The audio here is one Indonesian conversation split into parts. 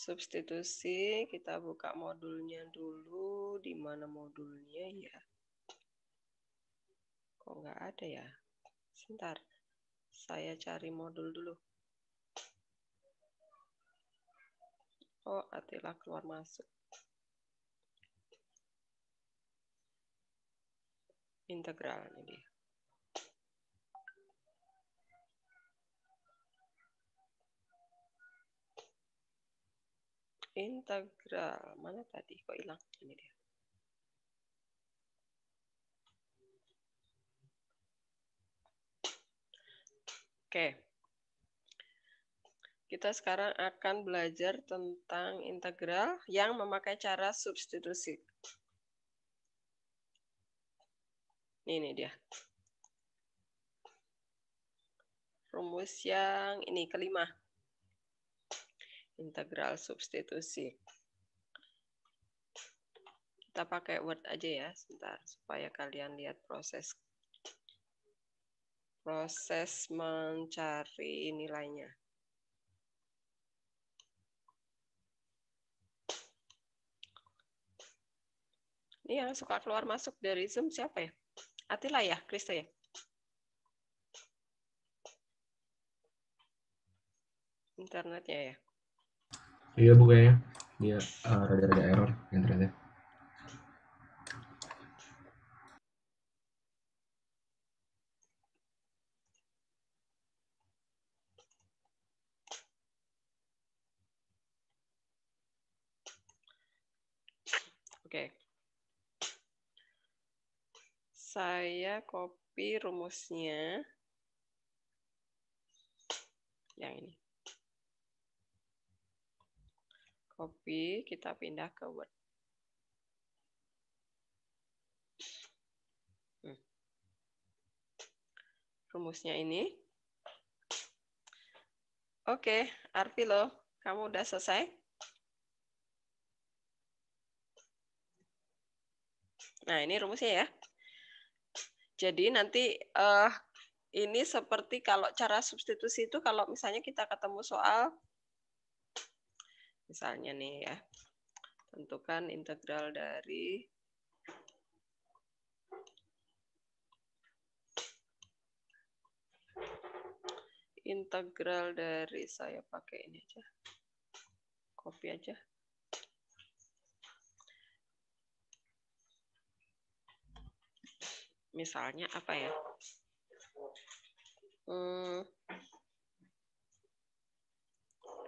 substitusi kita buka modulnya dulu di mana modulnya ya kok nggak ada ya sebentar saya cari modul dulu oh Atila keluar masuk integral ini dia integral mana tadi kok hilang ini dia oke kita sekarang akan belajar tentang integral yang memakai cara substitusi ini dia rumus yang ini kelima integral substitusi. Kita pakai Word aja ya, sebentar, supaya kalian lihat proses proses mencari nilainya. Ini yang suka keluar masuk dari Zoom siapa ya? Atila ya, Krista ya? Internetnya ya? Iya bu kayaknya dia uh, eh, rada-rada error internetnya. Oke. Saya copy rumusnya yang ini. copy, kita pindah ke Word. Hmm. Rumusnya ini. Oke, Arvilo, kamu udah selesai? Nah, ini rumusnya ya. Jadi nanti uh, ini seperti kalau cara substitusi itu kalau misalnya kita ketemu soal Misalnya nih ya, tentukan integral dari integral dari saya pakai ini aja. Copy aja. Misalnya apa ya? Hmm,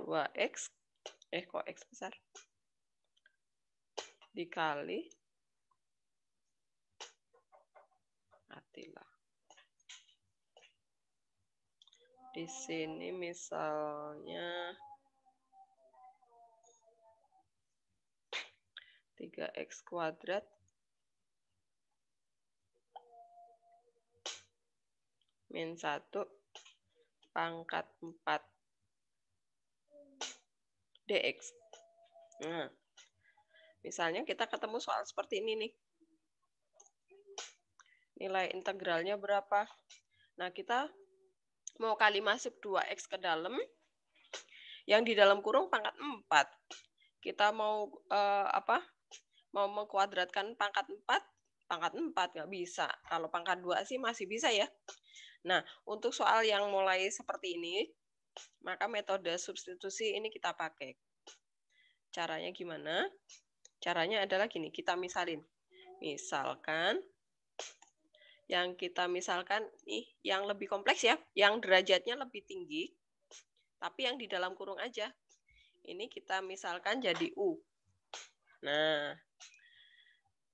2x eh kok X besar dikali Atila di sini misalnya 3x kuadrat min 1 pangkat 4 dx. Nah, hmm. misalnya kita ketemu soal seperti ini nih. Nilai integralnya berapa? Nah, kita mau kali masuk 2x ke dalam, yang di dalam kurung pangkat 4. Kita mau eh, apa? Mau mengkuadratkan pangkat 4, pangkat 4 nggak bisa. Kalau pangkat 2 sih masih bisa ya. Nah, untuk soal yang mulai seperti ini, maka metode substitusi ini kita pakai. Caranya gimana? Caranya adalah gini, kita misalin. Misalkan yang kita misalkan nih yang lebih kompleks ya, yang derajatnya lebih tinggi tapi yang di dalam kurung aja. Ini kita misalkan jadi U. Nah,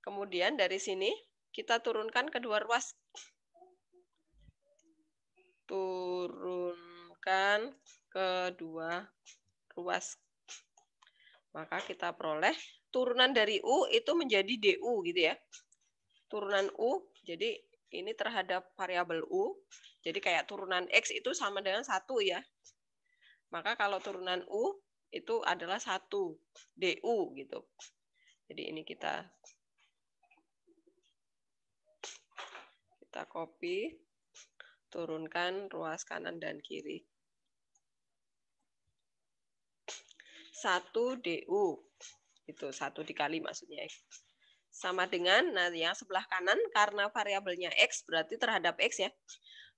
kemudian dari sini kita turunkan kedua ruas. Turun dikalikan kedua ruas. Maka kita peroleh turunan dari U itu menjadi DU gitu ya. Turunan U, jadi ini terhadap variabel U. Jadi kayak turunan X itu sama dengan satu ya. Maka kalau turunan U itu adalah satu DU gitu. Jadi ini kita kita copy, turunkan ruas kanan dan kiri. 1 DU. Itu satu dikali maksudnya X. Sama dengan nah yang sebelah kanan karena variabelnya X berarti terhadap X ya.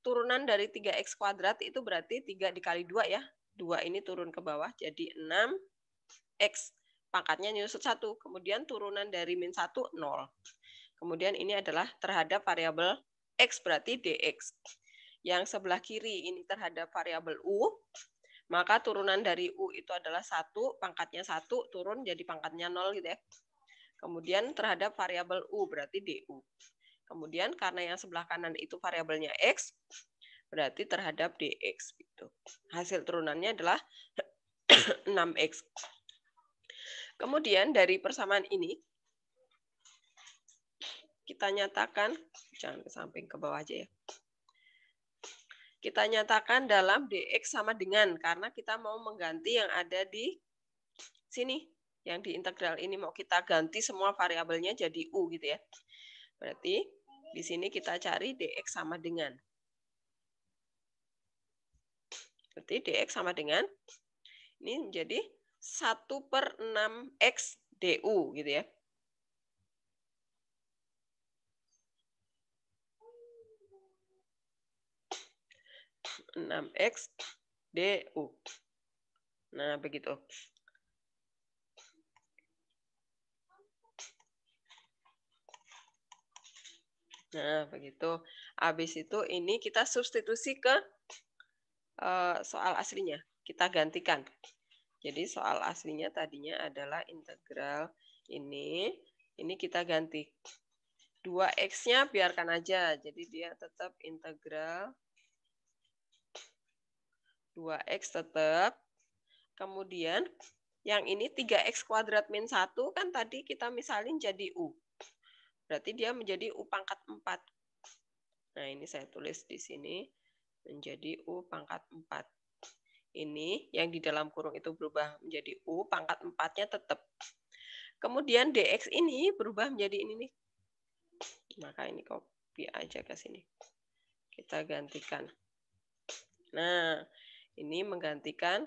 Turunan dari 3X kuadrat itu berarti 3 dikali 2 ya. dua ini turun ke bawah jadi 6X. Pangkatnya nyusut satu Kemudian turunan dari min satu nol Kemudian ini adalah terhadap variabel X berarti DX. Yang sebelah kiri ini terhadap variabel U maka turunan dari U itu adalah satu, pangkatnya satu, turun jadi pangkatnya nol gitu ya. Kemudian terhadap variabel U berarti DU. Kemudian karena yang sebelah kanan itu variabelnya X, berarti terhadap DX gitu. Hasil turunannya adalah 6X. Kemudian dari persamaan ini, kita nyatakan, jangan ke samping, ke bawah aja ya kita nyatakan dalam dx sama dengan karena kita mau mengganti yang ada di sini yang di integral ini mau kita ganti semua variabelnya jadi u gitu ya. Berarti di sini kita cari dx sama dengan berarti dx sama dengan ini menjadi 1 per 6x du gitu ya. 6X DU. Nah, begitu. Nah, begitu. Habis itu ini kita substitusi ke uh, soal aslinya. Kita gantikan. Jadi soal aslinya tadinya adalah integral ini. Ini kita ganti. 2x-nya biarkan aja. Jadi dia tetap integral 2X tetap. Kemudian yang ini 3X kuadrat min 1 kan tadi kita misalin jadi U. Berarti dia menjadi U pangkat 4. Nah ini saya tulis di sini menjadi U pangkat 4. Ini yang di dalam kurung itu berubah menjadi U, pangkat 4-nya tetap. Kemudian DX ini berubah menjadi ini nih. Maka ini copy aja ke sini. Kita gantikan. Nah, ini menggantikan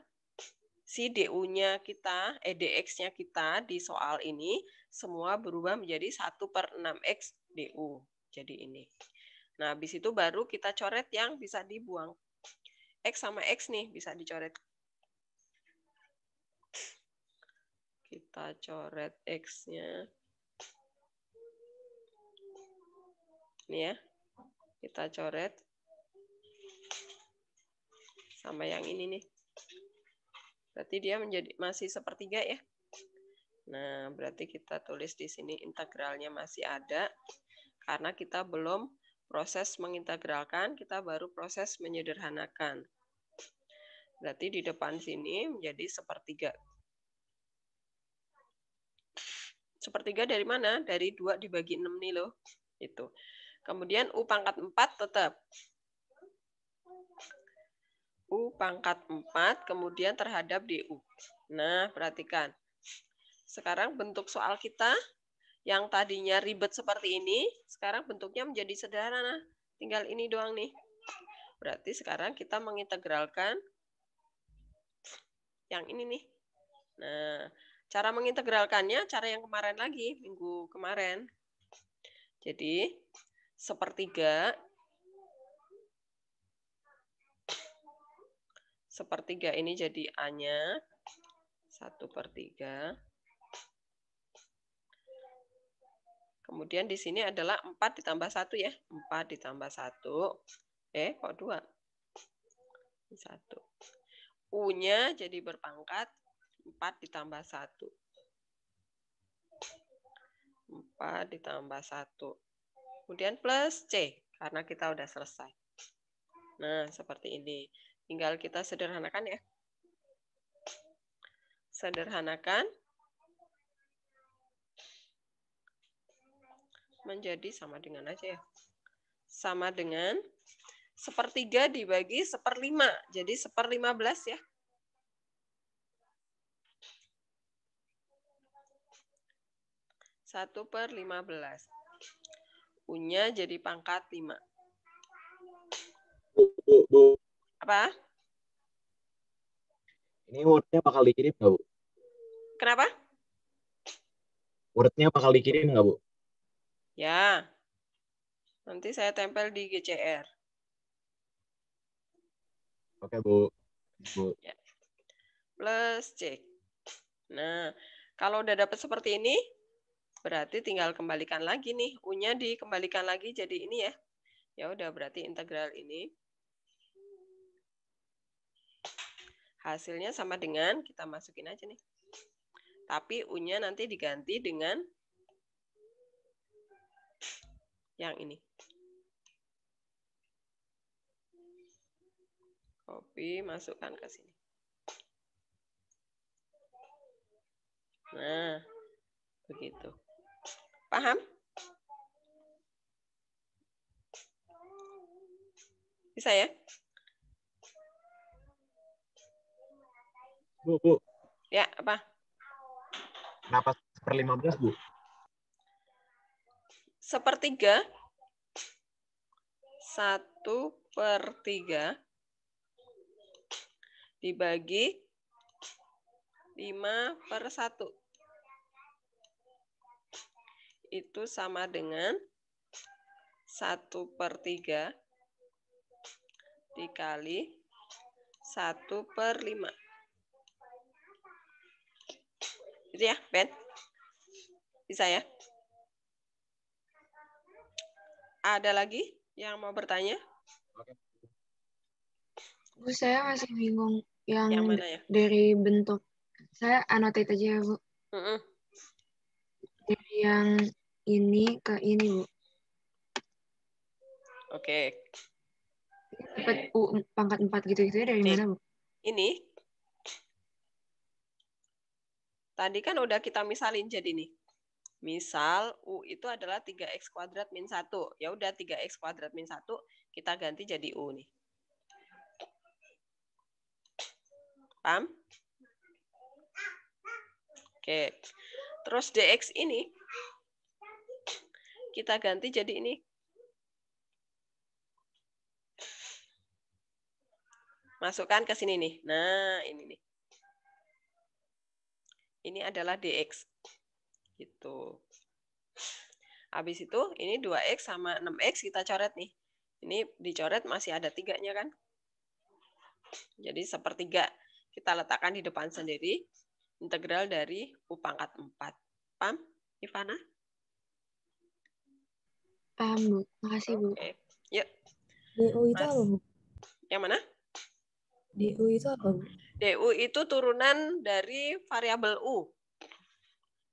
si DU-nya kita, EDX-nya eh, kita di soal ini semua berubah menjadi 1 per 6X DU. Jadi ini. Nah, habis itu baru kita coret yang bisa dibuang. X sama X nih bisa dicoret. Kita coret X-nya. Ini ya. Kita coret sama yang ini nih. Berarti dia menjadi masih sepertiga ya. Nah, berarti kita tulis di sini integralnya masih ada karena kita belum proses mengintegralkan, kita baru proses menyederhanakan. Berarti di depan sini menjadi sepertiga. Sepertiga dari mana? Dari 2 dibagi 6 nih loh. Itu. Kemudian U pangkat 4 tetap. U pangkat 4 kemudian terhadap DU. Nah, perhatikan. Sekarang bentuk soal kita yang tadinya ribet seperti ini, sekarang bentuknya menjadi sederhana. Nah, tinggal ini doang nih. Berarti sekarang kita mengintegralkan yang ini nih. Nah, cara mengintegralkannya cara yang kemarin lagi, minggu kemarin. Jadi, sepertiga sepertiga ini jadi A-nya. 1 per 3. Kemudian di sini adalah 4 ditambah 1 ya. 4 ditambah 1. Eh, kok 2? 1. U-nya jadi berpangkat 4 ditambah 1. 4 ditambah 1. Kemudian plus C, karena kita sudah selesai. Nah, seperti ini. Tinggal kita sederhanakan ya. Sederhanakan menjadi sama dengan aja ya. Sama dengan sepertiga dibagi seperlima. Jadi seperlima belas ya. Satu per lima belas. punya jadi pangkat lima. Bu, bu, bu. Apa? Ini wordnya bakal dikirim nggak, Bu? Kenapa? Wordnya bakal dikirim nggak, Bu? Ya. Nanti saya tempel di GCR. Oke, Bu. Bu. Ya. Plus cek. Nah, kalau udah dapet seperti ini, berarti tinggal kembalikan lagi nih. U-nya dikembalikan lagi jadi ini ya. Ya udah, berarti integral ini Hasilnya sama dengan kita masukin aja nih. Tapi U-nya nanti diganti dengan yang ini. Copy, masukkan ke sini. Nah, begitu. Paham? Bisa ya? Bu, Bu. Ya, apa? Kenapa per belas Bu? Sepertiga. Satu per tiga. Dibagi. Lima per satu. Itu sama dengan. Satu per tiga. Dikali. Satu per lima. Gitu ya, Ben? Bisa ya? Ada lagi yang mau bertanya? Bu, saya masih bingung yang, yang mana ya? dari bentuk. Saya annotate aja ya, Bu. Mm -mm. Dari yang ini ke ini, Bu. Oke. Okay. U pangkat 4 gitu-gitu ya dari ini, mana, Bu? Ini Tadi kan udah kita misalin jadi nih. Misal U itu adalah 3X kuadrat min 1. Ya udah 3X kuadrat min 1 kita ganti jadi U nih. Paham? Oke. Terus DX ini kita ganti jadi ini. Masukkan ke sini nih. Nah, ini nih ini adalah dx. Gitu. Habis itu ini 2x sama 6x kita coret nih. Ini dicoret masih ada tiganya kan. Jadi sepertiga kita letakkan di depan sendiri integral dari U pangkat 4. pam, Ivana? pam, Bu. Makasih, Bu. okay. Yuk. DU itu apa, Bu? Yang mana? DU itu apa, Bu? DU itu turunan dari variabel U.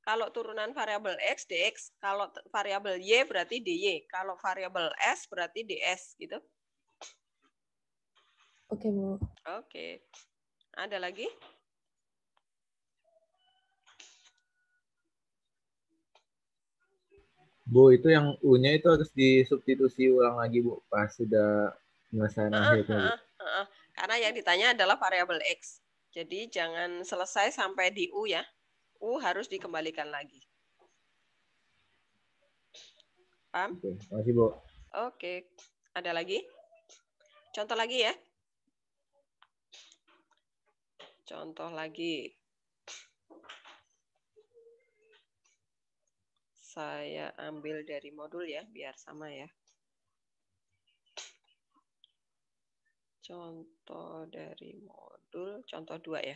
Kalau turunan variabel X, DX. Kalau variabel Y berarti DY. Kalau variabel S berarti DS gitu. Oke, Bu. Oke. Ada lagi? Bu, itu yang U-nya itu harus disubstitusi ulang lagi, Bu, pas sudah penyelesaian uh, akhirnya. Uh, uh, karena yang ditanya adalah variabel X. Jadi jangan selesai sampai di U ya. U harus dikembalikan lagi. Paham? Oke, masih Bu. Oke. Ada lagi? Contoh lagi ya. Contoh lagi. Saya ambil dari modul ya, biar sama ya. Contoh dari modul, contoh dua ya.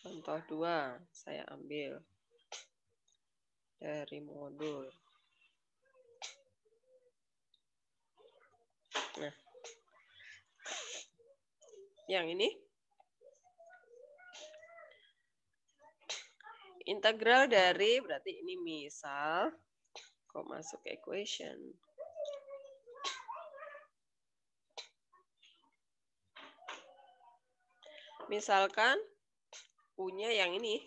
Contoh dua saya ambil dari modul. Nah, yang ini Integral dari berarti ini misal kok masuk equation. Misalkan punya yang ini,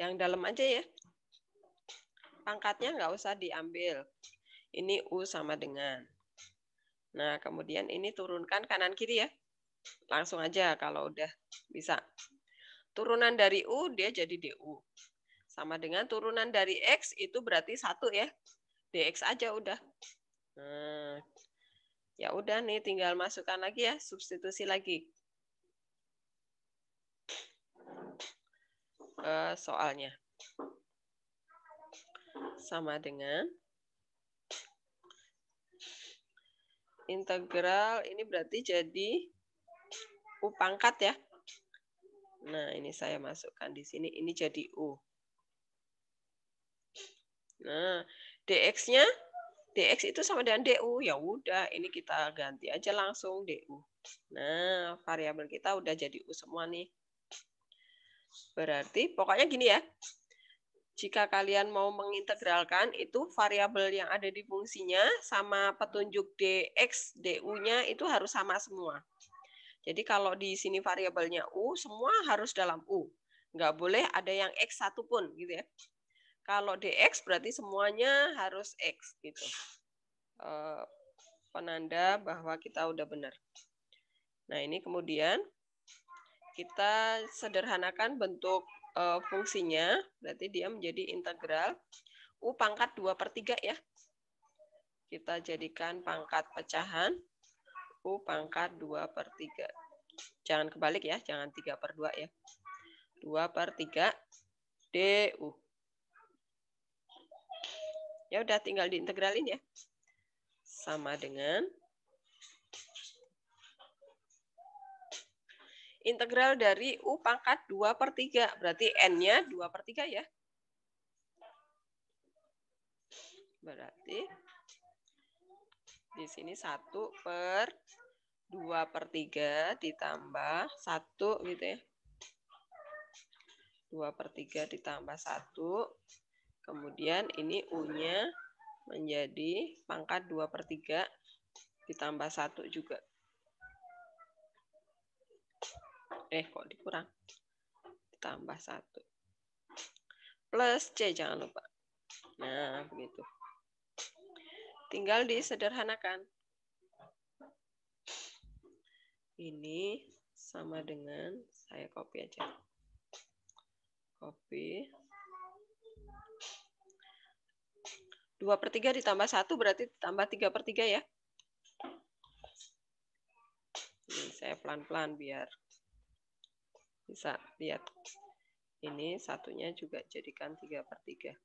yang dalam aja ya. Pangkatnya nggak usah diambil. Ini U sama dengan. Nah, kemudian ini turunkan kanan kiri ya. Langsung aja kalau udah bisa. Turunan dari U dia jadi DU. Sama dengan turunan dari X itu berarti satu ya. DX aja udah. Nah, ya udah nih tinggal masukkan lagi ya, substitusi lagi. Uh, soalnya. Sama dengan integral ini berarti jadi U pangkat ya. Nah, ini saya masukkan di sini. Ini jadi U. Nah, dx-nya dx itu sama dengan du. Ya udah, ini kita ganti aja langsung du. Nah, variabel kita udah jadi u semua nih. Berarti pokoknya gini ya. Jika kalian mau mengintegralkan itu variabel yang ada di fungsinya sama petunjuk dx du-nya itu harus sama semua. Jadi kalau di sini variabelnya u, semua harus dalam u. Nggak boleh ada yang x satu pun gitu ya. Kalau dx berarti semuanya harus x gitu. e, penanda bahwa kita udah benar. Nah, ini kemudian kita sederhanakan bentuk e, fungsinya, berarti dia menjadi integral U pangkat 2 per 3 ya. Kita jadikan pangkat pecahan U pangkat 2 per 3. Jangan kebalik ya, jangan 3 per 2 ya. 2 per 3 DU. Ya udah tinggal diintegralin ya. Sama dengan integral dari U pangkat 2 per 3. Berarti N-nya 2 per 3 ya. Berarti di sini 1 per 2 per 3 ditambah 1 gitu ya. 2 per 3 ditambah 1 Kemudian ini U-nya menjadi pangkat 2 per 3 ditambah 1 juga. Eh, kok dikurang? Ditambah 1. Plus C, jangan lupa. Nah, begitu. Tinggal disederhanakan. Ini sama dengan, saya copy aja. Copy. 2 per 3 ditambah 1 berarti tambah 3 per 3 ya. Ini saya pelan-pelan biar bisa lihat. Ini satunya juga jadikan 3 per 3.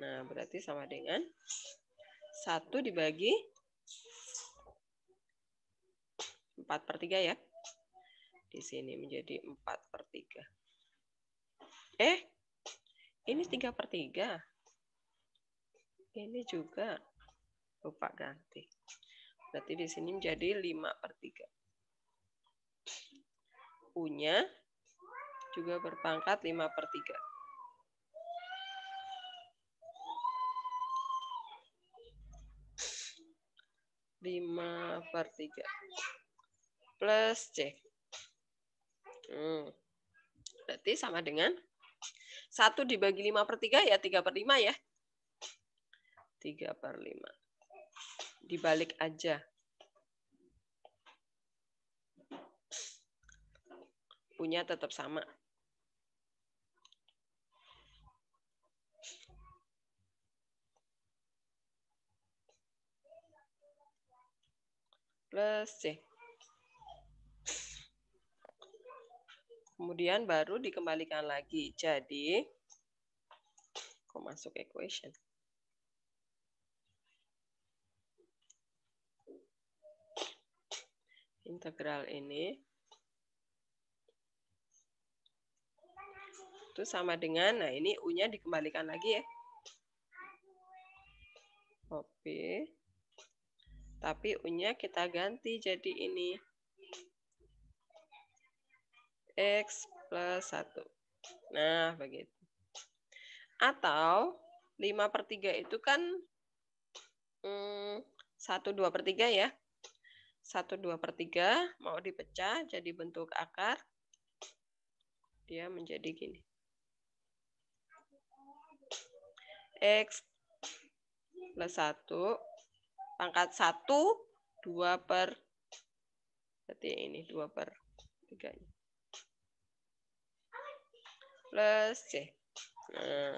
Nah, berarti sama dengan 1 dibagi 4 per 3 ya. Di sini menjadi 4 per 3. Eh, ini 3 per 3 ini juga lupa ganti. Berarti di sini menjadi 5 per 3. U-nya juga berpangkat 5 per 3. lima per tiga plus C. Hmm. Berarti sama dengan satu dibagi lima per tiga ya tiga per lima ya. 3 per 5. Dibalik aja. Punya tetap sama. Plus C. Kemudian baru dikembalikan lagi. Jadi, kok masuk equation? integral ini itu sama dengan nah ini u-nya dikembalikan lagi ya oke tapi u-nya kita ganti jadi ini x plus 1 nah begitu atau 5 per 3 itu kan hmm, 1 2 per 3 ya 1 2 per 3 mau dipecah jadi bentuk akar dia menjadi gini X plus 1 pangkat 1 2 per berarti ini 2 per 3 ini. plus C nah,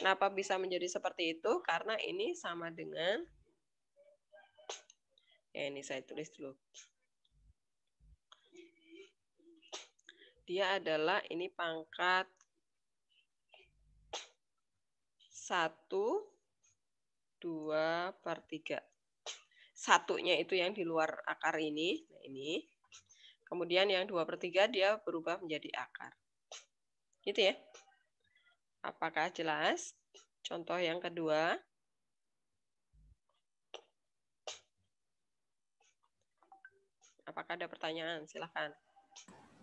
kenapa bisa menjadi seperti itu karena ini sama dengan Eh, ini saya tulis dulu. Dia adalah ini pangkat 1, 2 per 3. Satunya itu yang di luar akar ini. Nah, ini. Kemudian yang 2 per 3 dia berubah menjadi akar. Gitu ya. Apakah jelas? Contoh yang kedua. Apakah ada pertanyaan? Silahkan.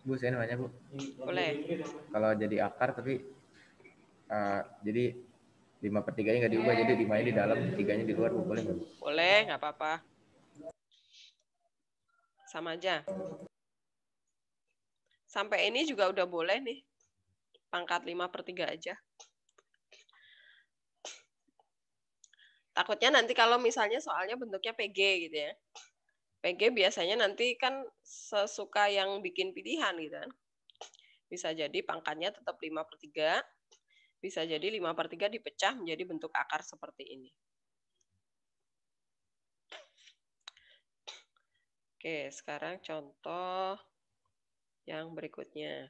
Bu, saya nanya Bu. Boleh. Kalau jadi akar tapi uh, jadi lima per tiganya nggak diubah, jadi lima di dalam, tiganya di luar, Bu. Boleh nggak? Boleh, nggak apa-apa. Sama aja. Sampai ini juga udah boleh nih. Pangkat lima per tiga aja. Takutnya nanti kalau misalnya soalnya bentuknya PG gitu ya. PG biasanya nanti kan sesuka yang bikin pilihan gitu kan. Bisa jadi pangkatnya tetap 5 per 3, bisa jadi 5 per 3 dipecah menjadi bentuk akar seperti ini. Oke, sekarang contoh yang berikutnya.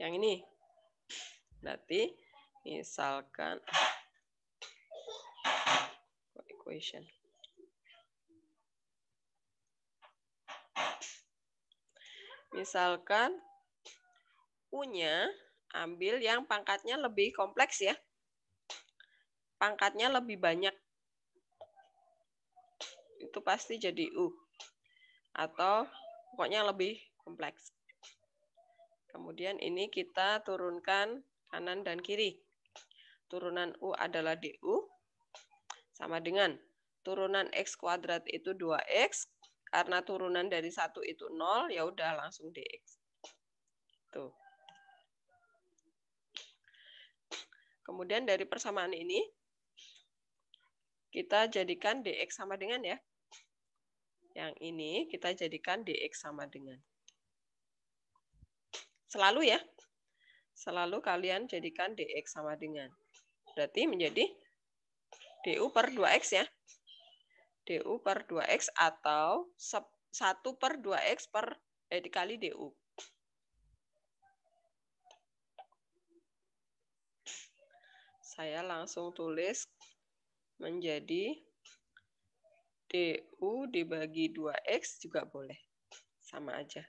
Yang ini. Berarti misalkan equation. Misalkan u ambil yang pangkatnya lebih kompleks ya. Pangkatnya lebih banyak. Itu pasti jadi U. Atau pokoknya lebih kompleks. Kemudian ini kita turunkan kanan dan kiri. Turunan U adalah DU sama dengan turunan X kuadrat itu 2X karena turunan dari satu itu 0 ya udah langsung DX. Tuh. Kemudian dari persamaan ini kita jadikan dx sama dengan ya. Yang ini kita jadikan dx sama dengan Selalu ya. Selalu kalian jadikan dx sama dengan. Berarti menjadi du per 2x ya. du per 2x atau 1 per 2x per eh, dikali du. Saya langsung tulis menjadi DU dibagi 2X juga boleh. Sama aja.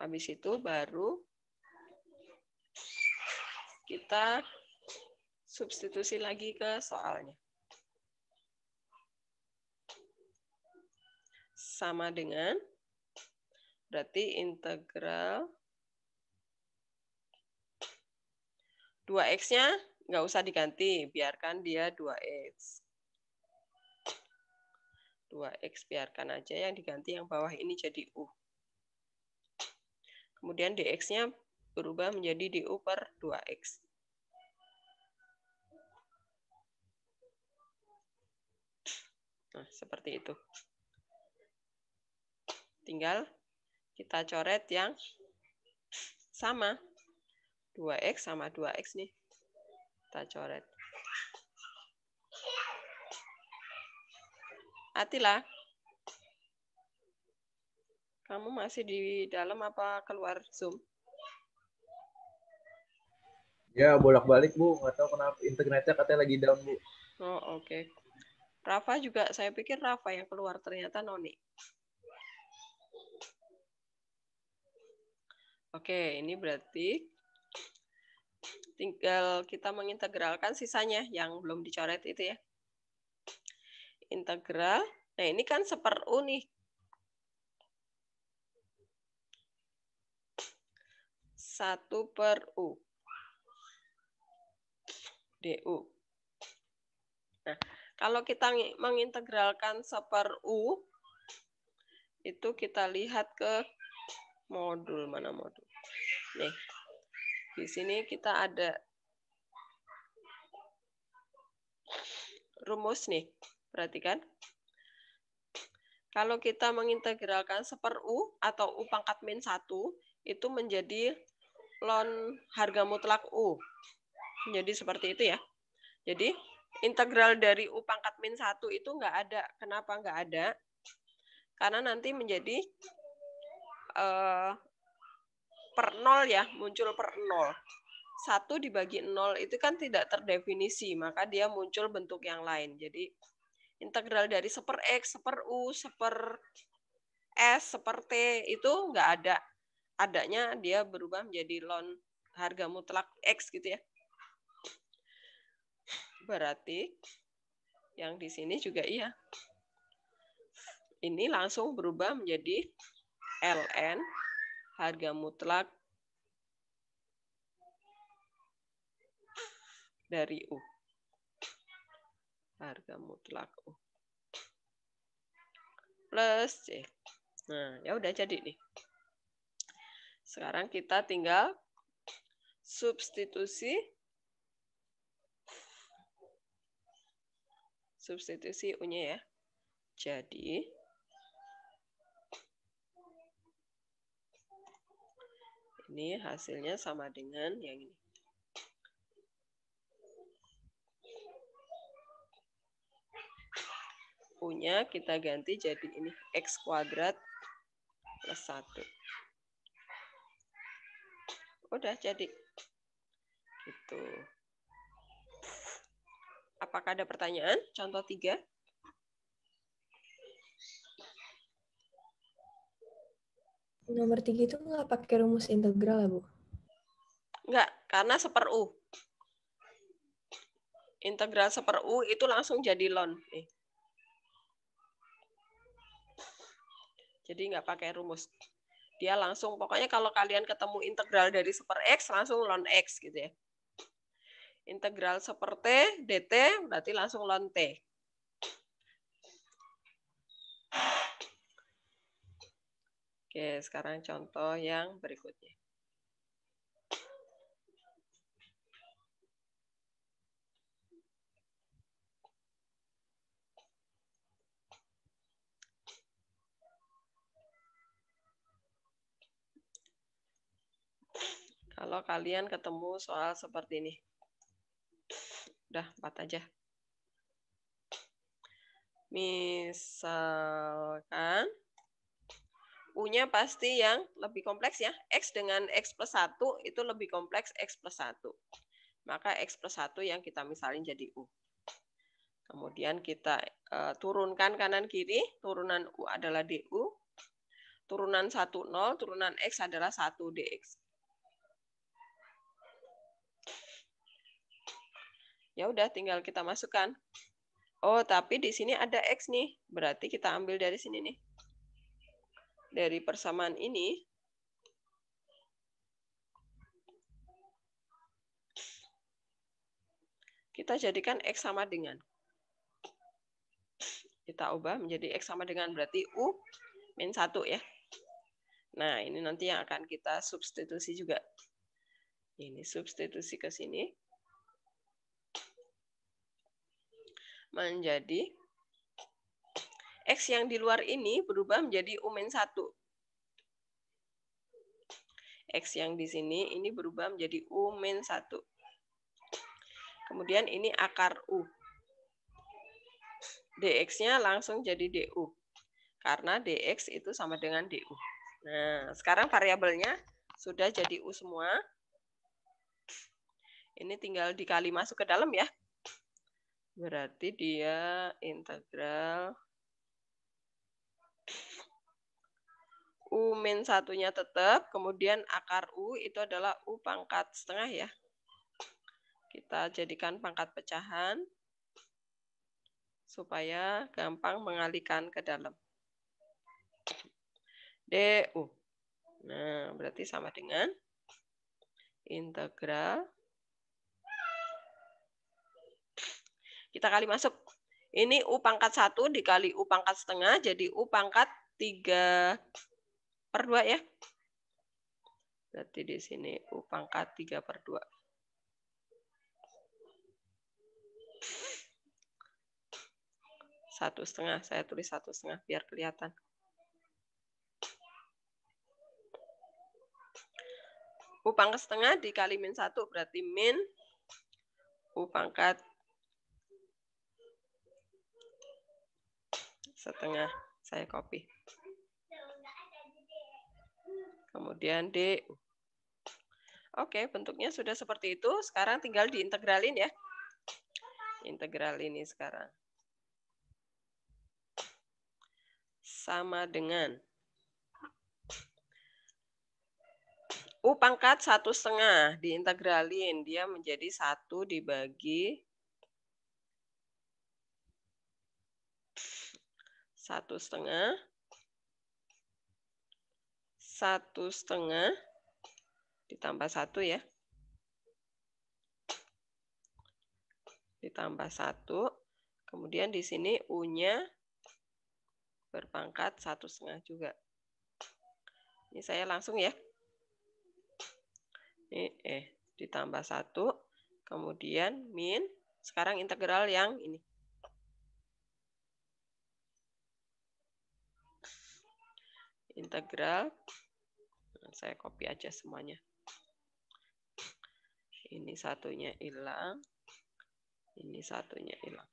Habis itu baru kita substitusi lagi ke soalnya. Sama dengan berarti integral 2x-nya nggak usah diganti, biarkan dia 2x. 2x biarkan aja yang diganti yang bawah ini jadi u. Kemudian dx-nya berubah menjadi du per 2x. Nah, seperti itu. Tinggal kita coret yang sama. 2x sama 2x nih. Kita coret. Atila. Kamu masih di dalam apa keluar Zoom? Ya, bolak-balik, Bu. Nggak tahu kenapa internetnya katanya lagi down, Bu. Oh, oke. Okay. Rafa juga, saya pikir Rafa yang keluar. Ternyata Noni. Oke, okay, ini berarti tinggal kita mengintegralkan sisanya yang belum dicoret itu ya. Integral. Nah, ini kan seper U nih. 1 per U. DU. Nah, kalau kita mengintegralkan seper U, itu kita lihat ke modul. Mana modul? Nih, di sini kita ada rumus nih. Perhatikan. Kalau kita mengintegralkan seper U atau U pangkat min 1, itu menjadi lon harga mutlak U. Jadi seperti itu ya. Jadi integral dari U pangkat min 1 itu nggak ada. Kenapa nggak ada? Karena nanti menjadi eh, per nol ya, muncul per nol. 1 dibagi 0 itu kan tidak terdefinisi, maka dia muncul bentuk yang lain. Jadi integral dari seper X, seper U, seper S, seper T itu nggak ada adanya dia berubah menjadi loan harga mutlak X gitu ya. Berarti yang di sini juga iya. Ini langsung berubah menjadi LN harga mutlak dari U. Harga mutlak U. Plus C. Nah, ya udah jadi nih. Sekarang kita tinggal substitusi substitusi u ya. Jadi ini hasilnya sama dengan yang ini. U-nya kita ganti jadi ini X kuadrat plus 1 udah jadi gitu apakah ada pertanyaan contoh tiga nomor tiga itu nggak pakai rumus integral ya bu nggak karena seper u integral seper u itu langsung jadi lon eh. jadi nggak pakai rumus dia langsung pokoknya kalau kalian ketemu integral dari super x langsung ln x gitu ya integral super t dt berarti langsung ln t oke sekarang contoh yang berikutnya kalau kalian ketemu soal seperti ini. Udah, empat aja. Misalkan, punya pasti yang lebih kompleks ya. X dengan X plus 1 itu lebih kompleks X plus 1. Maka X plus 1 yang kita misalin jadi U. Kemudian kita uh, turunkan kanan kiri, turunan U adalah DU, turunan 1 0, turunan X adalah 1 DX. Ya udah tinggal kita masukkan. Oh, tapi di sini ada X nih. Berarti kita ambil dari sini nih. Dari persamaan ini. Kita jadikan X sama dengan. Kita ubah menjadi X sama dengan. Berarti U min 1 ya. Nah, ini nanti yang akan kita substitusi juga. Ini substitusi ke sini. menjadi X yang di luar ini berubah menjadi U 1. X yang di sini ini berubah menjadi U 1. Kemudian ini akar U. DX-nya langsung jadi DU. Karena DX itu sama dengan DU. Nah, sekarang variabelnya sudah jadi U semua. Ini tinggal dikali masuk ke dalam ya. Berarti dia integral U min satunya tetap, kemudian akar U itu adalah U pangkat setengah ya. Kita jadikan pangkat pecahan supaya gampang mengalihkan ke dalam. DU. Nah, berarti sama dengan integral Kita kali masuk. Ini U pangkat 1 dikali U pangkat setengah, jadi U pangkat 3 per 2 ya. Berarti di sini U pangkat 3 per 2. Satu setengah, saya tulis satu setengah biar kelihatan. U pangkat setengah dikali min 1 berarti min U pangkat setengah saya copy. Kemudian D. Oke, bentuknya sudah seperti itu. Sekarang tinggal diintegralin ya. Integral ini sekarang. Sama dengan U pangkat satu setengah diintegralin. Dia menjadi satu dibagi satu setengah, satu setengah ditambah satu ya, ditambah satu, kemudian di sini u-nya berpangkat satu setengah juga. Ini saya langsung ya. Ini eh ditambah satu, kemudian min. Sekarang integral yang ini integral. Saya copy aja semuanya. Ini satunya hilang. Ini satunya hilang.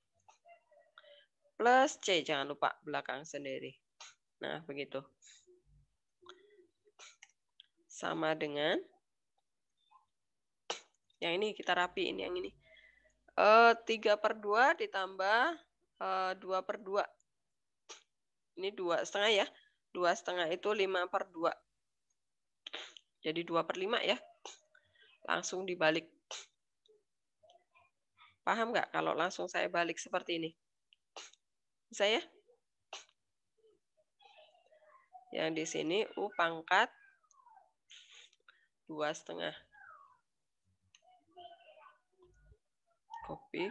Plus C, jangan lupa belakang sendiri. Nah, begitu. Sama dengan yang ini kita rapiin yang ini. E, eh, 3 per 2 ditambah e, eh, 2 per 2. Ini dua setengah ya. Dua setengah itu lima per dua Jadi dua per lima ya. Langsung dibalik. Paham nggak kalau langsung saya balik seperti ini? Bisa ya? Yang di sini U pangkat dua setengah. kopi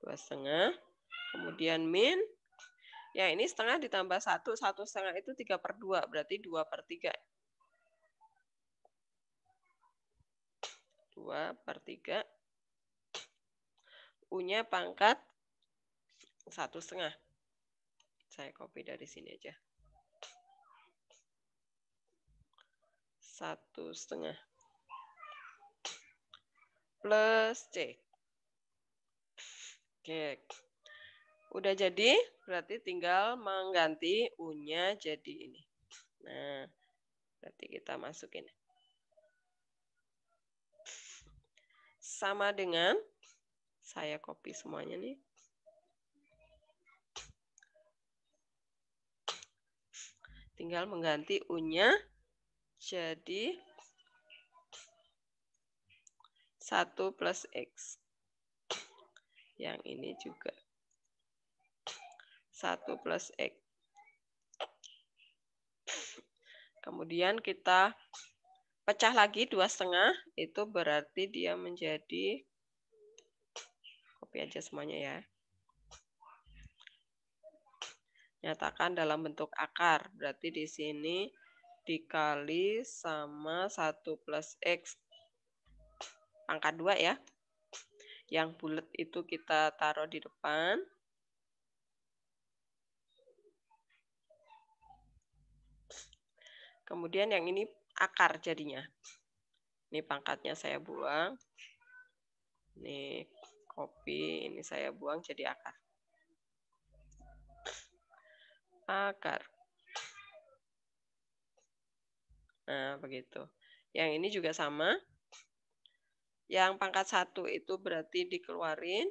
dua setengah. Kemudian min Ya ini setengah ditambah satu, satu setengah itu tiga per dua, berarti dua per tiga. Dua per tiga. u pangkat satu setengah. Saya copy dari sini aja. Satu setengah. Plus C. Oke. Udah jadi, berarti tinggal mengganti U-nya jadi ini. Nah, berarti kita masukin. Sama dengan, saya copy semuanya nih. Tinggal mengganti U-nya jadi 1 plus X. Yang ini juga 1 plus X. Kemudian kita pecah lagi dua setengah, itu berarti dia menjadi copy aja semuanya ya. Nyatakan dalam bentuk akar, berarti di sini dikali sama 1 plus X pangkat 2 ya. Yang bulat itu kita taruh di depan. Kemudian yang ini akar jadinya. Ini pangkatnya saya buang. Ini kopi, ini saya buang jadi akar. Akar. Nah, begitu. Yang ini juga sama. Yang pangkat satu itu berarti dikeluarin.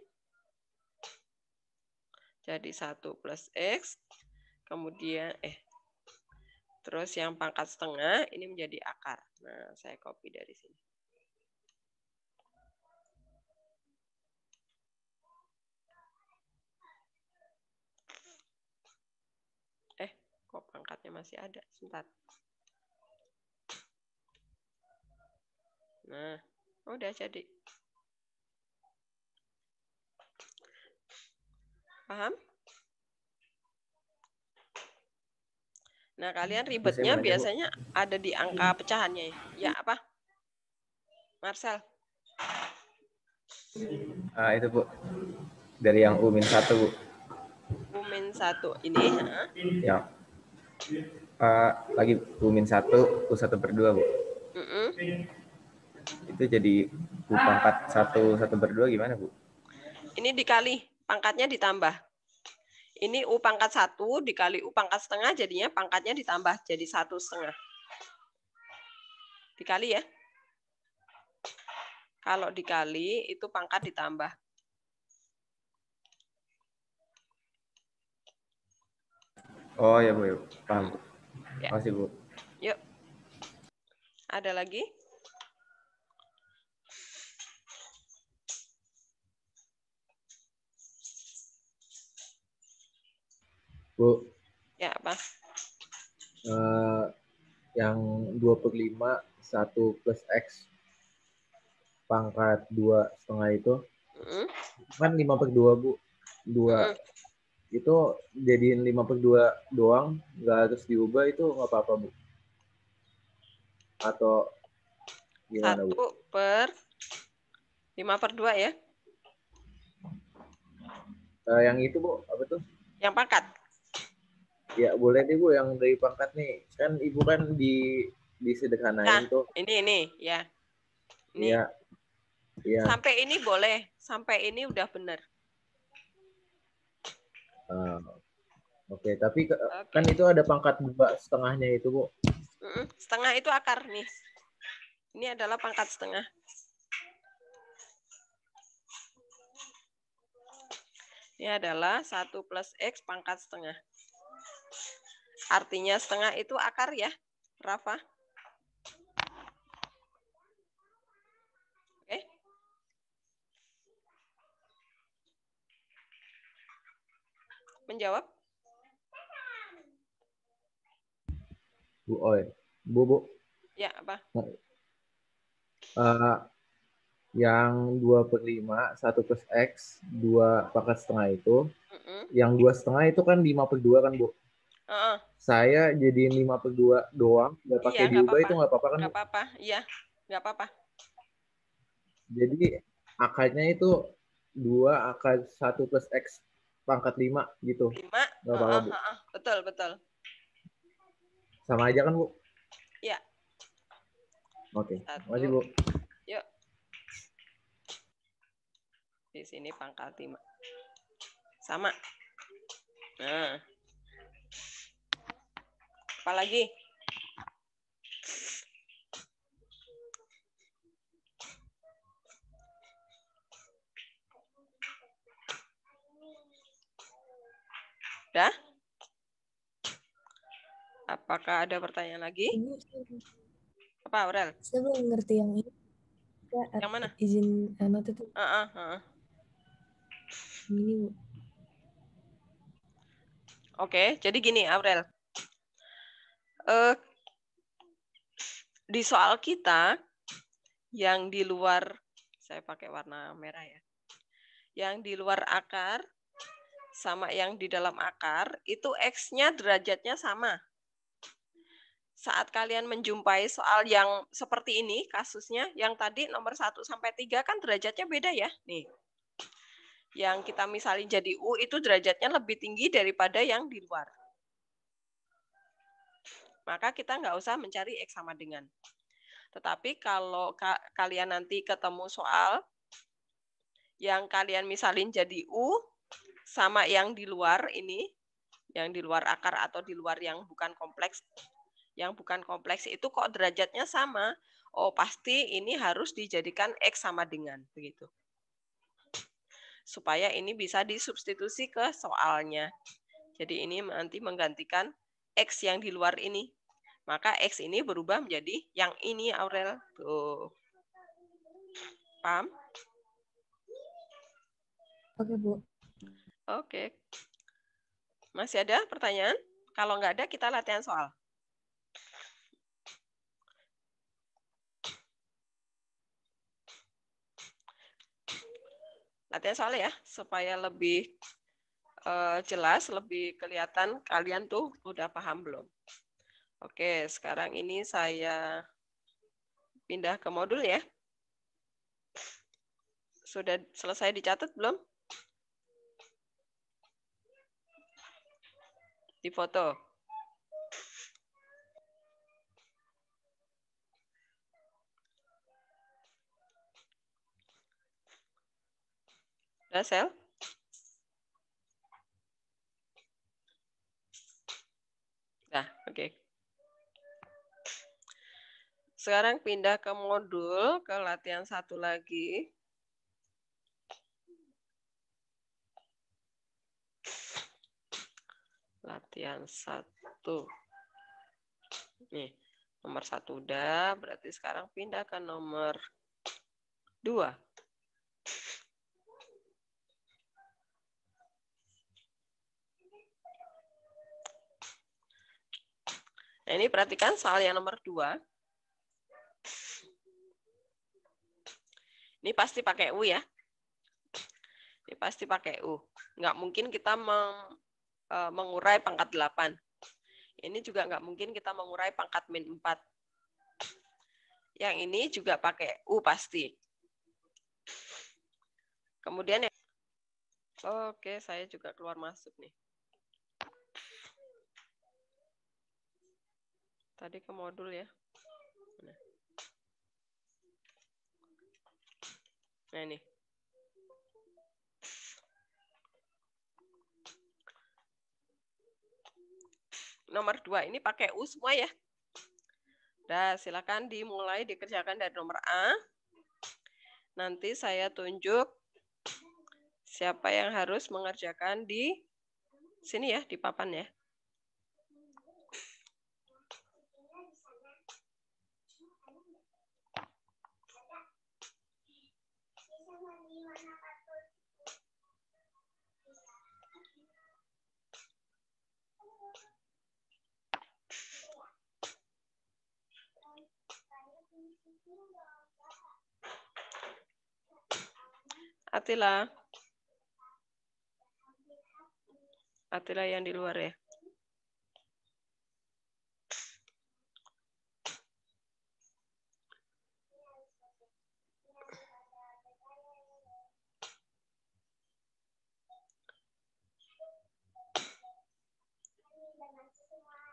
Jadi 1 plus X. Kemudian, eh, Terus yang pangkat setengah ini menjadi akar. Nah, saya copy dari sini. Eh, kok pangkatnya masih ada? Sebentar. Nah, udah jadi. Paham? Nah, kalian ribetnya biasanya ada di angka pecahannya ya. Ya apa? Marcel. Ah, itu, Bu. Dari yang U min 1, Bu. U min 1 ini ya. Ya. Uh, lagi U min 1, u satu per 2, Bu. Mm -mm. Itu jadi U pangkat 1, satu per 2 gimana, Bu? Ini dikali, pangkatnya ditambah. Ini U pangkat satu dikali U pangkat setengah, jadinya pangkatnya ditambah jadi satu setengah. Dikali ya. Kalau dikali, itu pangkat ditambah. Oh ya Bu, paham. Ya. Makasih Bu. Yuk. Ada lagi? Bu. Ya, apa? Uh, yang 2 per 5, 1 plus X pangkat 2 setengah itu. Mm. Kan 5 per 2, Bu. 2. Mm. Itu jadiin 5 per 2 doang, nggak harus diubah, itu nggak apa-apa, Bu. Atau gimana, 1 Bu? 1 per 5 per 2 ya. Uh, yang itu, Bu, apa tuh? Yang pangkat. Ya boleh deh bu yang dari pangkat nih kan ibu kan di disederhanain nah, tuh. Ini ini ya. Ini. Ya. ya. Sampai ini boleh, sampai ini udah bener. Uh, Oke, okay. tapi okay. kan itu ada pangkat dua setengahnya itu bu. Setengah itu akar nih. Ini adalah pangkat setengah. Ini adalah satu plus X pangkat setengah. Artinya setengah itu akar ya, Rafa? Oke. Menjawab? Bu Oi. Oh ya. Bu, Bu. Ya, apa? Uh, yang 2 per 5, 1 plus X, 2 paket setengah itu. Mm -hmm. Yang 2 setengah itu kan 5 per 2 kan, Bu? Uh -uh saya jadi lima per dua doang nggak iya, pakai iya, diubah itu nggak apa-apa kan nggak apa-apa iya nggak apa-apa jadi akarnya itu dua akar satu plus x pangkat lima gitu lima nggak apa-apa uh, uh, betul betul sama aja kan bu iya oke okay. masih bu yuk di sini pangkat lima sama nah Apalagi? Dah? Apakah ada pertanyaan lagi? Apa, Aurel? Saya belum mengerti yang ini. Ya, yang mana? Izin ano itu. Uh, uh, uh. Ini, Oke, okay, jadi gini, Aurel eh, di soal kita yang di luar saya pakai warna merah ya. Yang di luar akar sama yang di dalam akar itu x-nya derajatnya sama. Saat kalian menjumpai soal yang seperti ini kasusnya yang tadi nomor 1 sampai 3 kan derajatnya beda ya. Nih. Yang kita misalnya jadi U itu derajatnya lebih tinggi daripada yang di luar maka kita nggak usah mencari X sama dengan. Tetapi kalau ka kalian nanti ketemu soal yang kalian misalin jadi U sama yang di luar ini, yang di luar akar atau di luar yang bukan kompleks, yang bukan kompleks itu kok derajatnya sama? Oh, pasti ini harus dijadikan X sama dengan. Begitu. Supaya ini bisa disubstitusi ke soalnya. Jadi ini nanti menggantikan X yang di luar ini. Maka X ini berubah menjadi yang ini Aurel. Tuh. Paham? Oke, Bu. Oke. Masih ada pertanyaan? Kalau nggak ada, kita latihan soal. latihan soal ya supaya lebih uh, jelas, lebih kelihatan kalian tuh udah paham belum. Oke, sekarang ini saya pindah ke modul ya. Sudah selesai dicatat belum? Di foto. Udah, Sel? Nah, oke. Okay. Sekarang pindah ke modul, ke latihan satu lagi. Latihan satu. Nih, nomor satu udah, berarti sekarang pindah ke nomor dua. Nah, ini perhatikan soal yang nomor dua. Ini pasti pakai U ya. Ini pasti pakai U. Nggak mungkin kita meng, e, mengurai pangkat 8. Ini juga nggak mungkin kita mengurai pangkat min 4. Yang ini juga pakai U pasti. Kemudian ya. Oke, saya juga keluar masuk nih. Tadi ke modul ya. Nah, ini. Nomor dua ini pakai U semua ya. Nah, silakan dimulai dikerjakan dari nomor A. Nanti saya tunjuk siapa yang harus mengerjakan di sini ya, di papan ya. Atila. Atila yang di luar ya.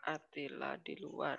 Atila di luar.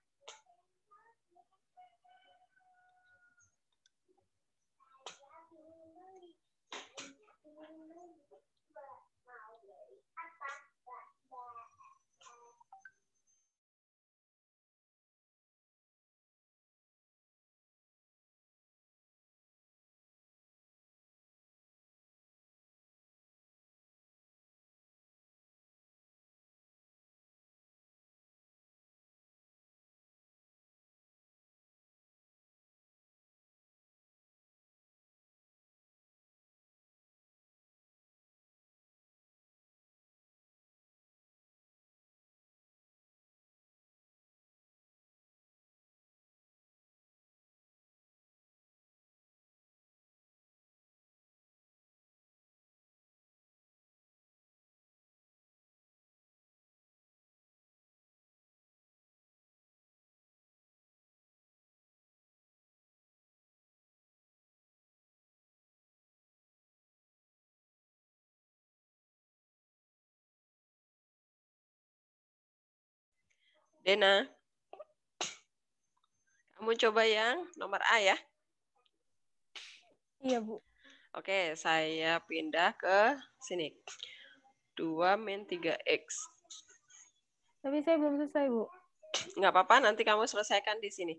Dena. Kamu coba yang nomor A ya. Iya, Bu. Oke, saya pindah ke sini. 2 min 3X. Tapi saya belum selesai, Bu. Nggak apa-apa, nanti kamu selesaikan di sini.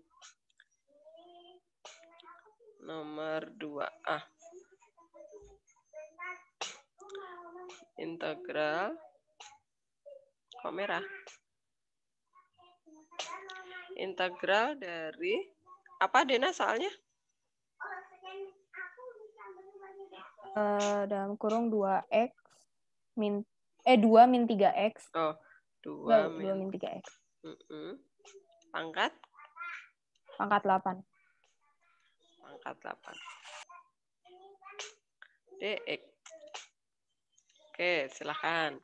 Nomor 2A. Integral. Kok merah? integral dari apa Dena soalnya? Uh, dalam kurung 2x min eh 2 min 3x. Oh, 2, 2 min, 2 min 3x. Mm -mm. Pangkat? Pangkat 8. Pangkat 8. DX. Oke, silahkan.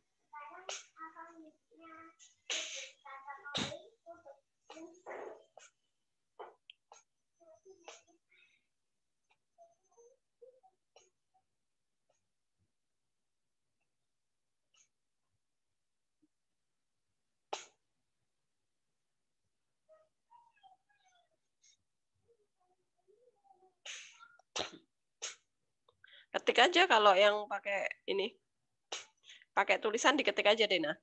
diketik aja kalau yang pakai ini. Pakai tulisan diketik aja Dena.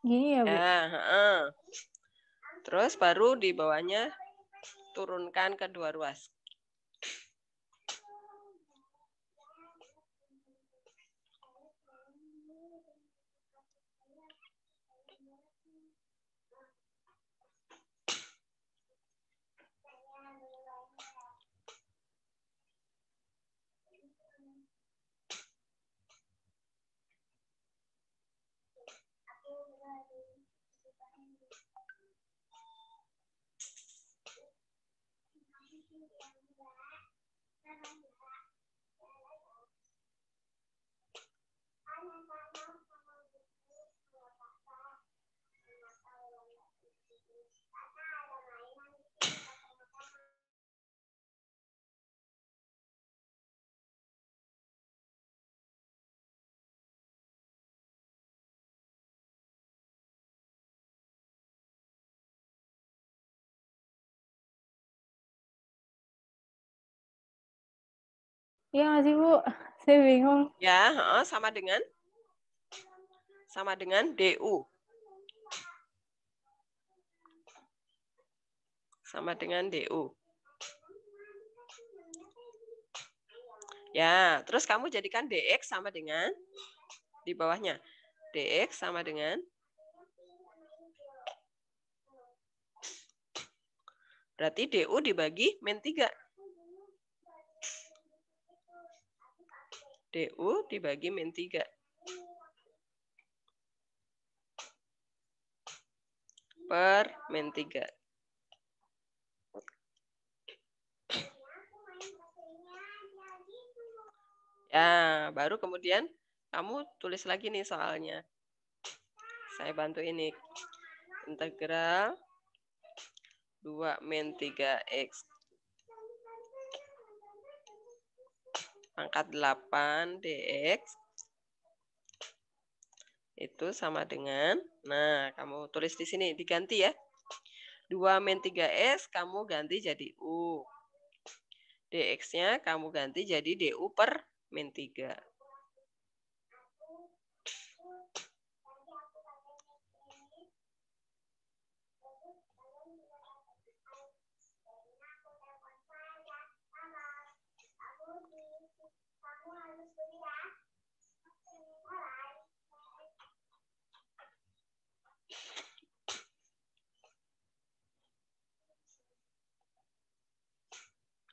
Gini ya, Bu. Nah, uh. Terus baru di bawahnya turunkan kedua ruas Iya sih, Bu? Saya bingung. Ya, sama dengan? Sama dengan DU. Sama dengan DU. Ya, terus kamu jadikan DX sama dengan di bawahnya. DX sama dengan Berarti DU dibagi min 3. DU dibagi min 3. Per min 3. Ya, baru kemudian kamu tulis lagi nih soalnya. Saya bantu ini. Integral 2 min 3x pangkat 8 dx itu sama dengan, nah kamu tulis di sini, diganti ya. 2 min 3S kamu ganti jadi U. DX-nya kamu ganti jadi DU per min 3.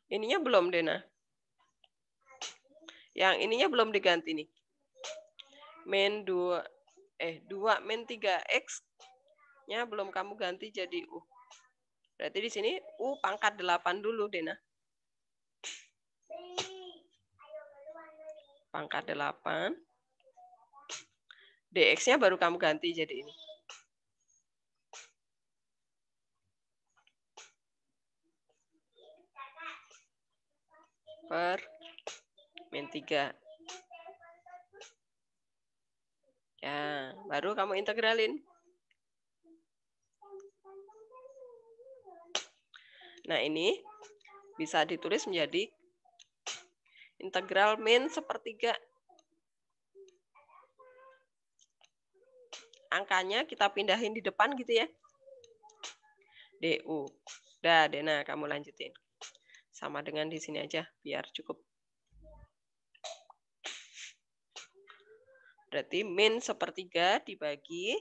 Ininya belum, Dena. Yang ininya belum diganti nih. Min 2, eh 2, min 3x-nya belum kamu ganti jadi U. Berarti di sini U pangkat 8 dulu, Dena. Pangkat 8. DX-nya baru kamu ganti jadi ini. per min 3. Ya, baru kamu integralin. Nah, ini bisa ditulis menjadi integral min sepertiga. Angkanya kita pindahin di depan gitu ya. DU. Udah, Dena, kamu lanjutin sama dengan di sini aja biar cukup. Berarti min sepertiga dibagi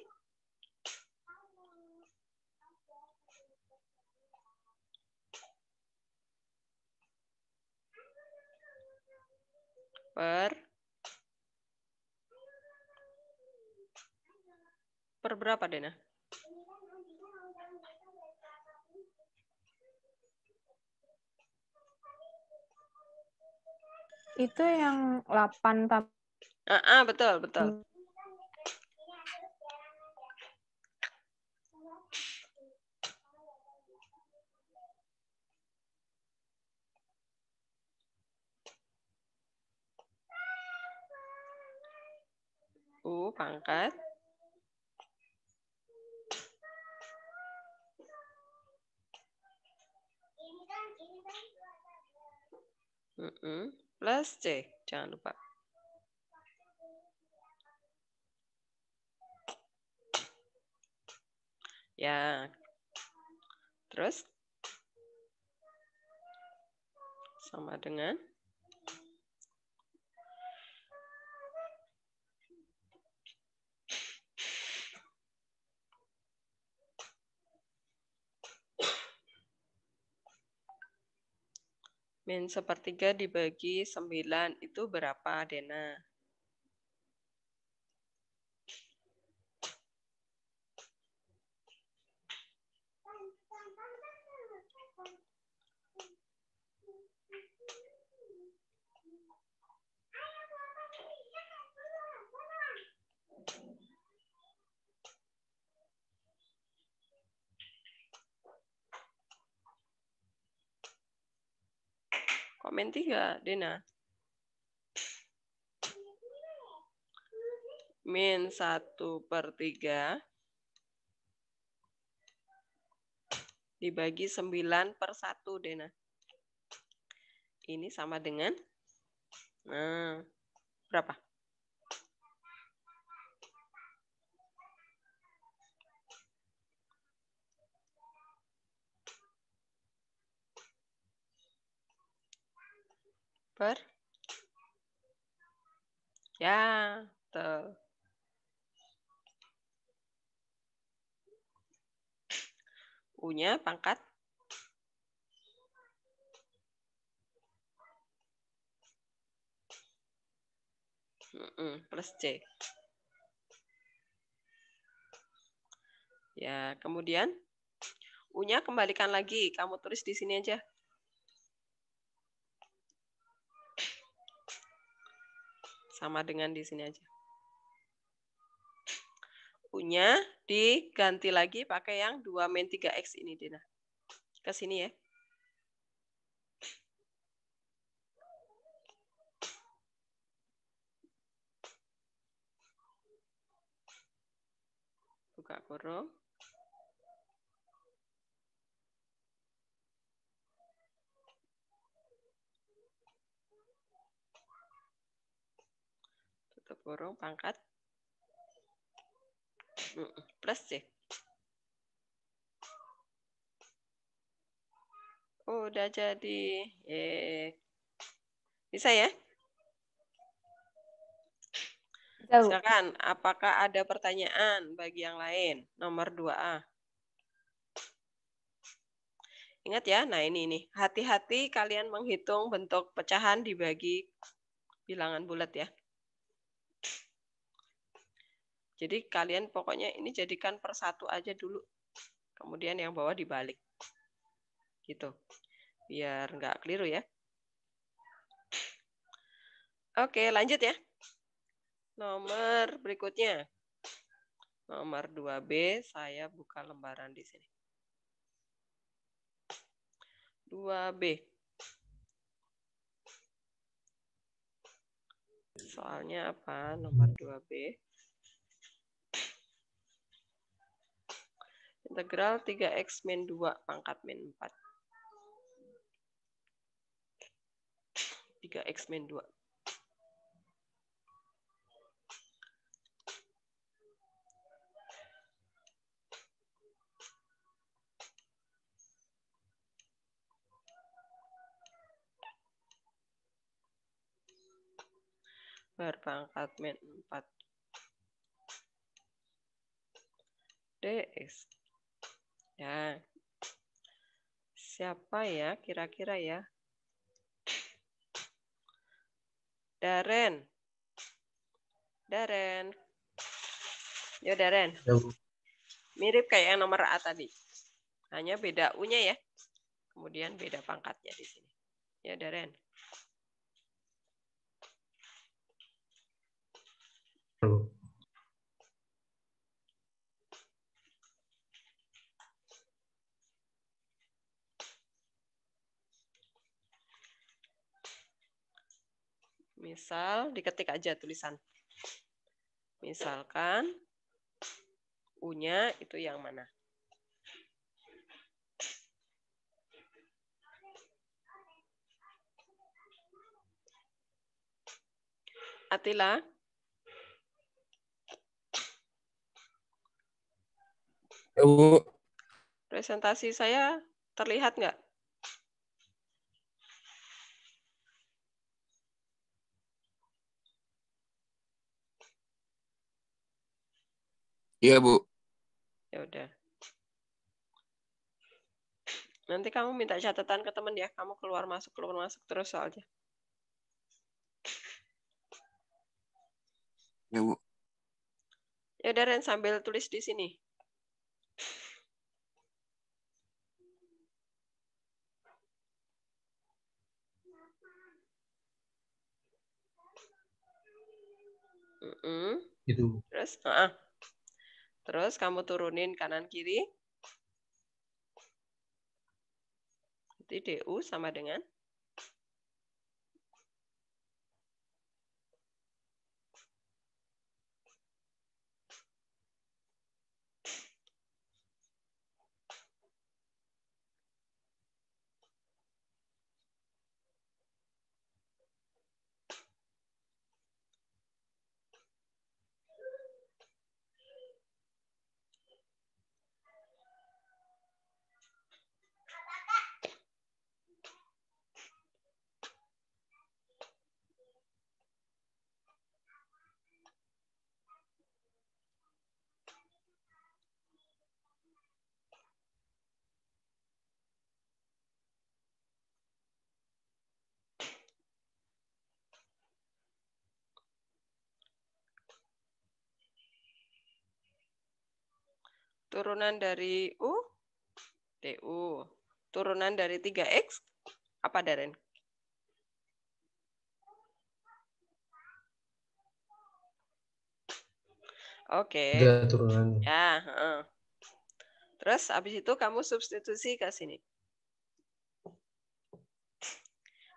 per per berapa Dena? Itu yang 8 ah uh, uh, betul, betul. uh pangkat Mm-mm plus C. Jangan lupa. Ya. Terus sama dengan Min sepertiga dibagi sembilan itu berapa, Dena? main tiga, Dena. Min satu per tiga dibagi 9 per 1, Dena. Ini sama dengan, nah, berapa? per, ya betul U-nya pangkat plus C. Ya, kemudian punya kembalikan lagi. Kamu tulis di sini aja. sama dengan di sini aja. punya diganti lagi pakai yang 2 min 3X ini, Dina. Ke sini ya. Buka kurung. ke pangkat plus sih. Udah jadi. Eh Bisa ya? Silakan, apakah ada pertanyaan bagi yang lain? Nomor 2A. Ingat ya, nah ini nih. Hati-hati kalian menghitung bentuk pecahan dibagi bilangan bulat ya. Jadi kalian pokoknya ini jadikan persatu aja dulu. Kemudian yang bawah dibalik. Gitu. Biar nggak keliru ya. Oke, lanjut ya. Nomor berikutnya. Nomor 2B, saya buka lembaran di sini. 2B. Soalnya apa? Nomor 2B. Integral 3x min 2 pangkat min 4. 3x min 2. berpangkat min 4 dx ya siapa ya kira-kira ya? Daren. Daren. Yo Daren. Yo. Mirip kayak yang nomor A tadi. Hanya beda U-nya ya. Kemudian beda pangkatnya di sini. Ya Daren. Misal diketik aja tulisan. Misalkan U-nya itu yang mana? Atila. Eh, Presentasi saya terlihat nggak? Iya, Bu. Ya udah. Nanti kamu minta catatan ke teman ya. Kamu keluar masuk keluar masuk terus soalnya. Ya, Bu. Ya udah Ren sambil tulis di sini. Mm -hmm. Itu. Terus, uh -uh. Terus kamu turunin kanan kiri. Berarti DU sama dengan Turunan dari U, DU. Turunan dari 3X, apa Darren? Oke. Okay. Ya, Ya, uh. Terus habis itu kamu substitusi ke sini.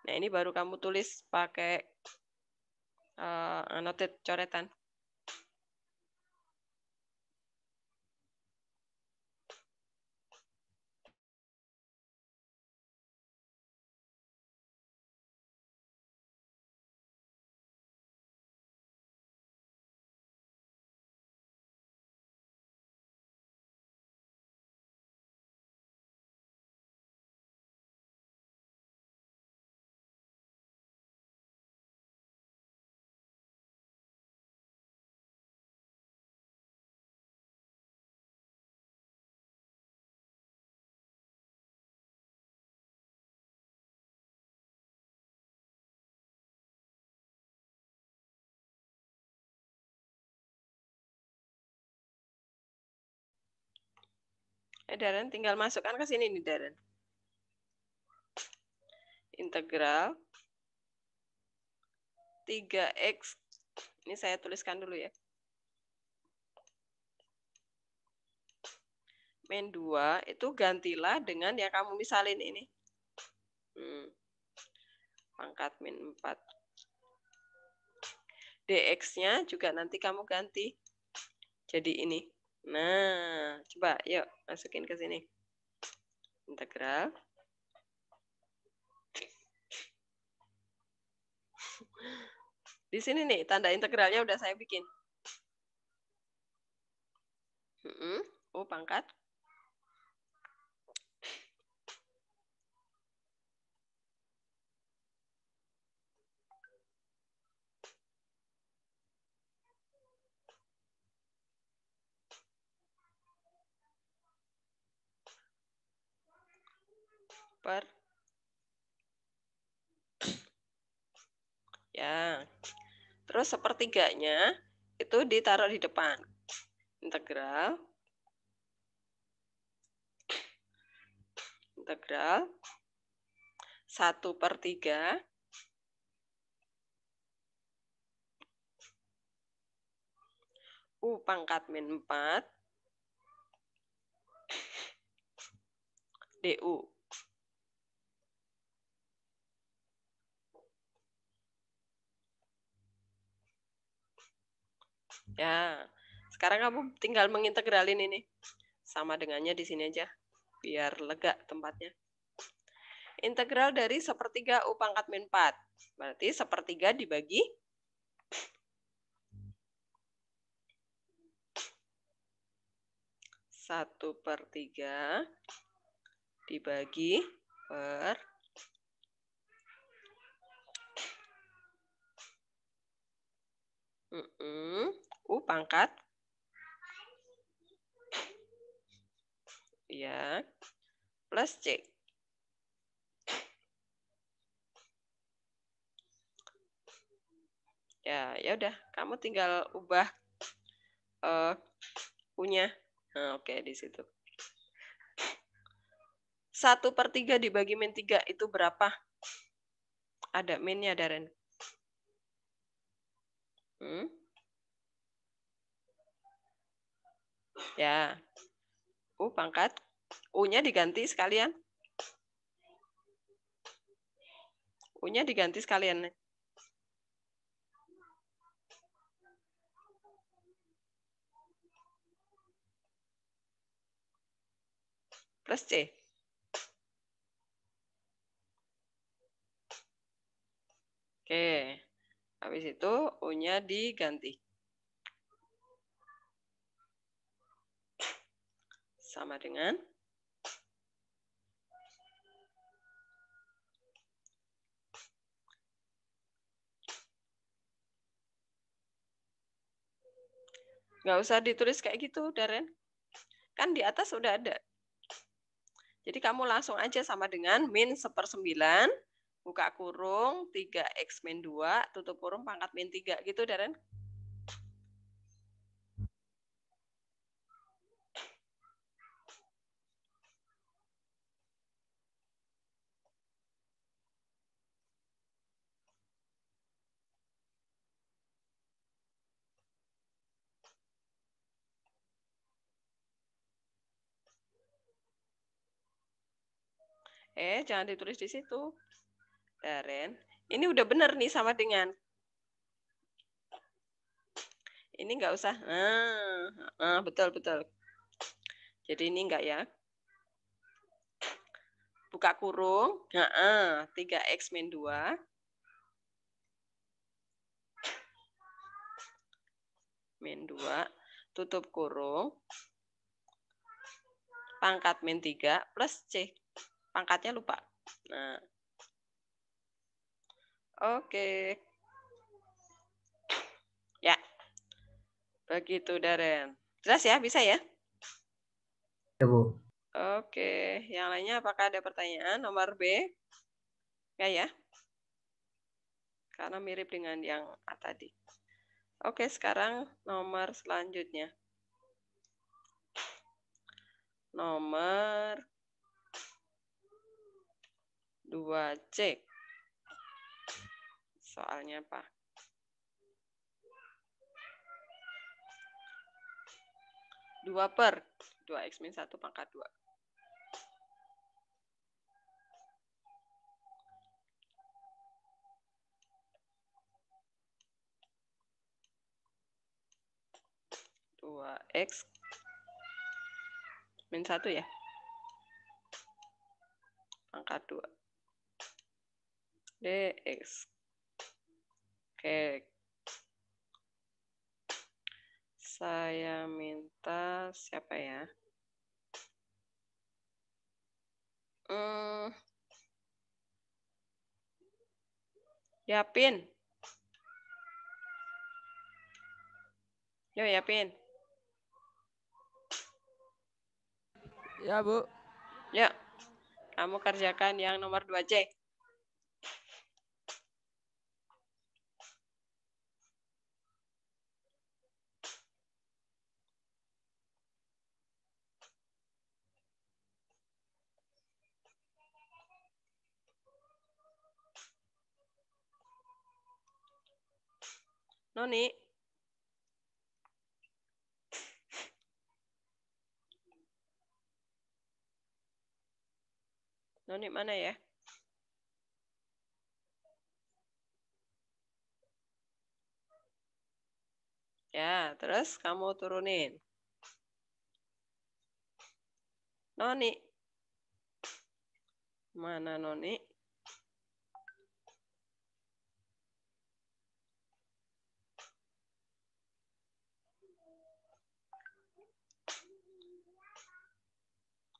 Nah, ini baru kamu tulis pakai uh, coretan. Darren. Tinggal masukkan ke sini nih, Darren. Integral 3x. Ini saya tuliskan dulu ya. Min 2, itu gantilah dengan yang kamu misalin ini. Hmm. Pangkat min 4. DX-nya juga nanti kamu ganti jadi ini Nah, coba yuk masukin ke sini. Integral. Di sini nih, tanda integralnya udah saya bikin. Oh, pangkat पर ya terus sepertiganya itu ditaruh di depan integral integral 1 per 3 U pangkat min 4 DU. Ya, sekarang kamu tinggal mengintegralin ini sama dengannya di sini aja, biar lega tempatnya. Integral dari sepertiga U pangkat min 4. Berarti sepertiga dibagi satu per tiga dibagi per mm -mm. U pangkat ya plus C. Ya, ya udah, kamu tinggal ubah uh, eh, punya. Nah, oke okay, di situ. 1 per tiga dibagi min 3 itu berapa? Ada minnya, Darren. Hmm? Ya. U pangkat. U-nya diganti sekalian. U-nya diganti sekalian. Plus C. Oke. Habis itu U-nya diganti. sama dengan Nggak usah ditulis kayak gitu, darren. Kan di atas udah ada. Jadi kamu langsung aja sama dengan min seper sepersembilan, buka kurung, tiga x min dua tutup kurung, pangkat min tiga Gitu, darren. Eh, jangan ditulis di situ. Daren. Ya, ini udah benar nih sama dengan. Ini nggak usah. Ah, ah, betul, betul. Jadi ini enggak ya. Buka kurung. Nah, ah, 3X ah, min 2. Min 2. Tutup kurung. Pangkat min 3 plus C pangkatnya lupa. Nah. Oke. Okay. Ya. Begitu Daren. Jelas ya, bisa ya? Ya, Bu. Oke, yang lainnya apakah ada pertanyaan nomor B? Ya ya. Karena mirip dengan yang A tadi. Oke, sekarang nomor selanjutnya. Nomor dua c Soalnya apa? Dua per dua x minus satu pangkat dua dua x minus satu ya pangkat dua dx. Oke. Saya minta siapa ya? Hmm. Yapin. Yo, Yapin. Ya, Bu. Ya. Kamu kerjakan yang nomor 2C. Noni. Noni mana ya? Ya, terus kamu turunin. Noni. Mana Noni?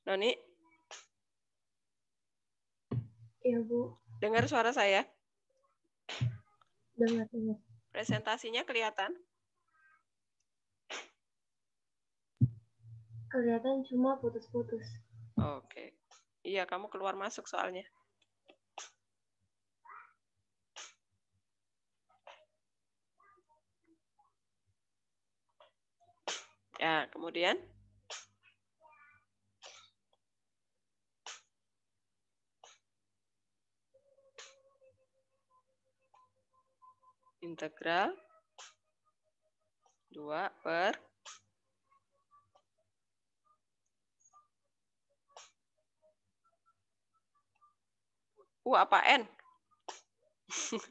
Noni? Iya, Bu. Dengar suara saya? Dengar, dengar. Presentasinya kelihatan? Kelihatan cuma putus-putus. Oke. Iya, kamu keluar masuk soalnya. Ya, kemudian? integral 2 per U apa N?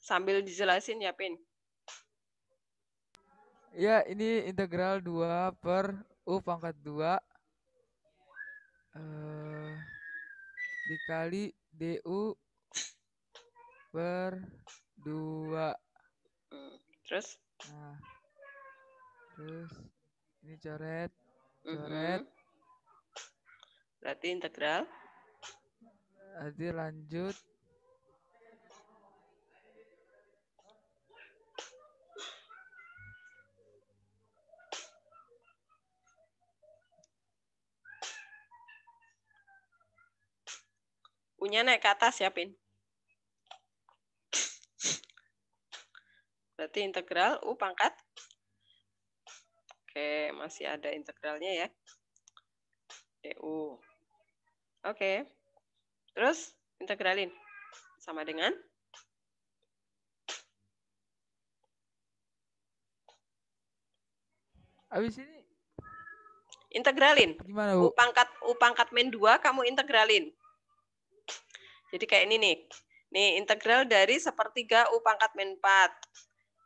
Sambil dijelasin ya, Pin. Ya, ini integral 2 per U pangkat 2 uh, eh, dikali DU per 2. Terus? Nah, terus ini coret, mhm. coret. Mm -hmm. Berarti integral. Berarti lanjut punya naik ke atas ya, Pin. Berarti integral U pangkat. Oke, masih ada integralnya ya. u, Oke. Terus integralin. Sama dengan Habis ini integralin. Gimana, Bu? U pangkat U pangkat min 2 kamu integralin. Jadi kayak ini nih. Nih integral dari sepertiga U pangkat min 4.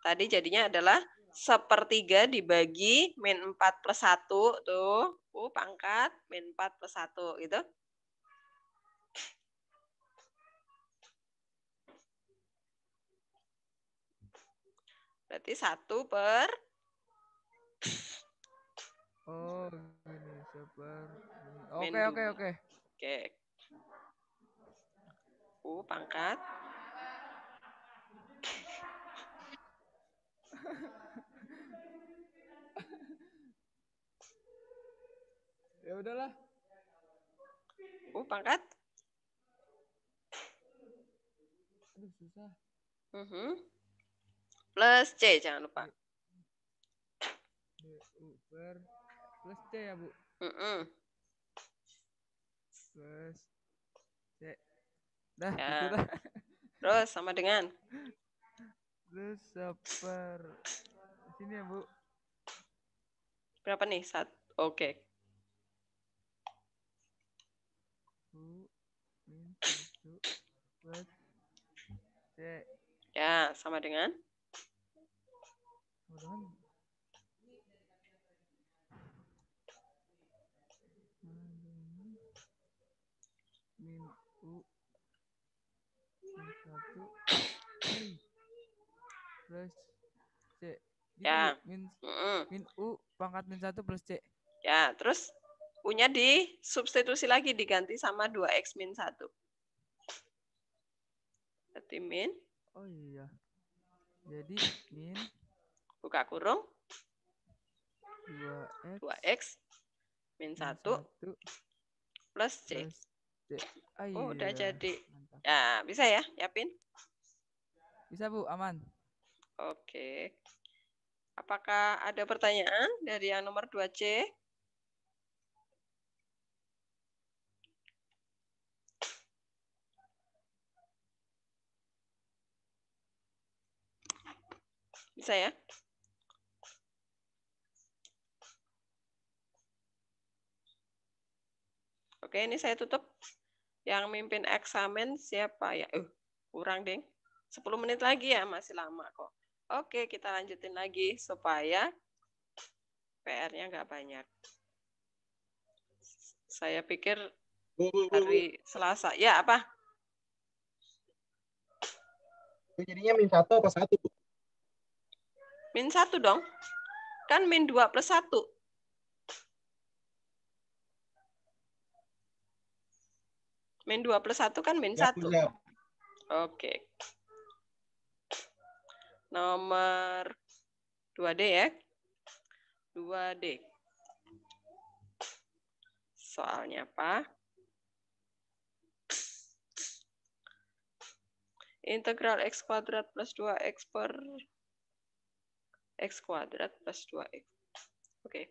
Tadi jadinya adalah sepertiga dibagi min 4 plus 1 tuh. U pangkat min 4 plus 1 gitu. Berarti 1 per Oh, ini per Oke, oke, oke. Oke. U pangkat ya udahlah U pangkat Aduh, susah. Uh mhm. -huh. Plus C jangan lupa. U per plus C ya, Bu. Uh -uh. Plus C. Nah, ya. gitu lah. Terus sama dengan terus super Sini ya, Bu. Berapa nih? Sat. Oke. Okay. Ya, sama dengan? Sama dengan satu plus c ya min min u pangkat min satu plus c ya terus u-nya substitusi lagi diganti sama dua x min satu berarti min oh iya jadi min buka kurung dua x 2x min satu plus C. Plus Iya. Oh, iya. udah jadi. ya bisa ya, Yapin? Bisa, Bu. Aman. Oke. Apakah ada pertanyaan dari yang nomor 2C? Bisa ya? Oke, ini saya tutup. Yang mimpin eksamen siapa ya? uh, kurang deh. 10 menit lagi ya, masih lama kok. Oke, kita lanjutin lagi supaya PR-nya nggak banyak. Saya pikir hari Selasa. Ya, apa? Jadinya min satu apa satu, Min satu dong. Kan min dua plus satu. Min 2 plus 1 kan min 1. Ya. Oke. Nomor 2D ya. 2D. Soalnya apa? Integral x kuadrat plus 2x per x kuadrat plus 2x. Oke. Okay.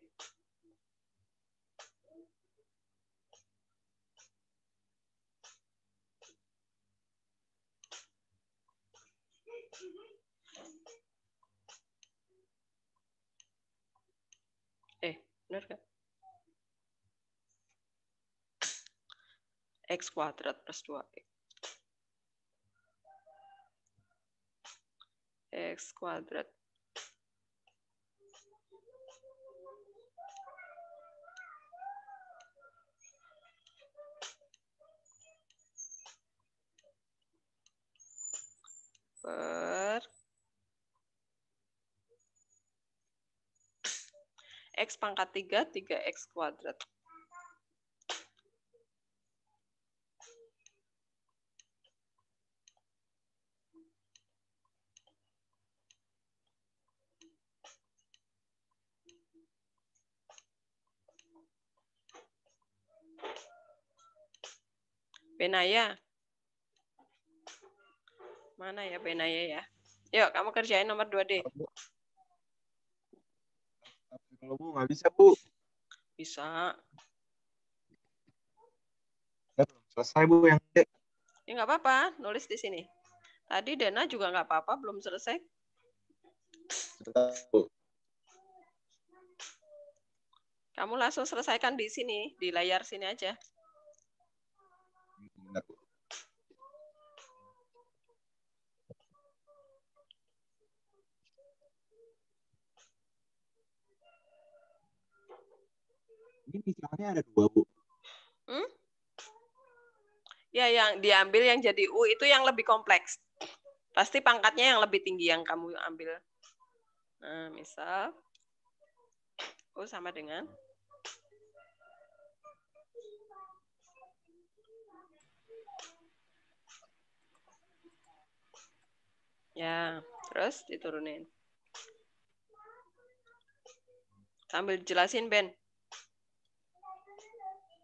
Benar kan? X kuadrat plus 2X. X kuadrat per X pangkat 3, 3X kuadrat. Benaya. Mana ya Benaya ya? Yuk, kamu kerjain nomor 2D. Kalau bu nggak bisa bu. Bisa. Ya, selesai bu yang C. Ya nggak apa-apa, nulis di sini. Tadi Dena juga nggak apa-apa, belum selesai. Bu. Kamu langsung selesaikan di sini, di layar sini aja. Ini misalnya ada dua bu. Hmm? Ya yang diambil yang jadi U itu yang lebih kompleks. Pasti pangkatnya yang lebih tinggi yang kamu ambil. Nah, misal U sama dengan Ya, terus diturunin. Sambil jelasin, Ben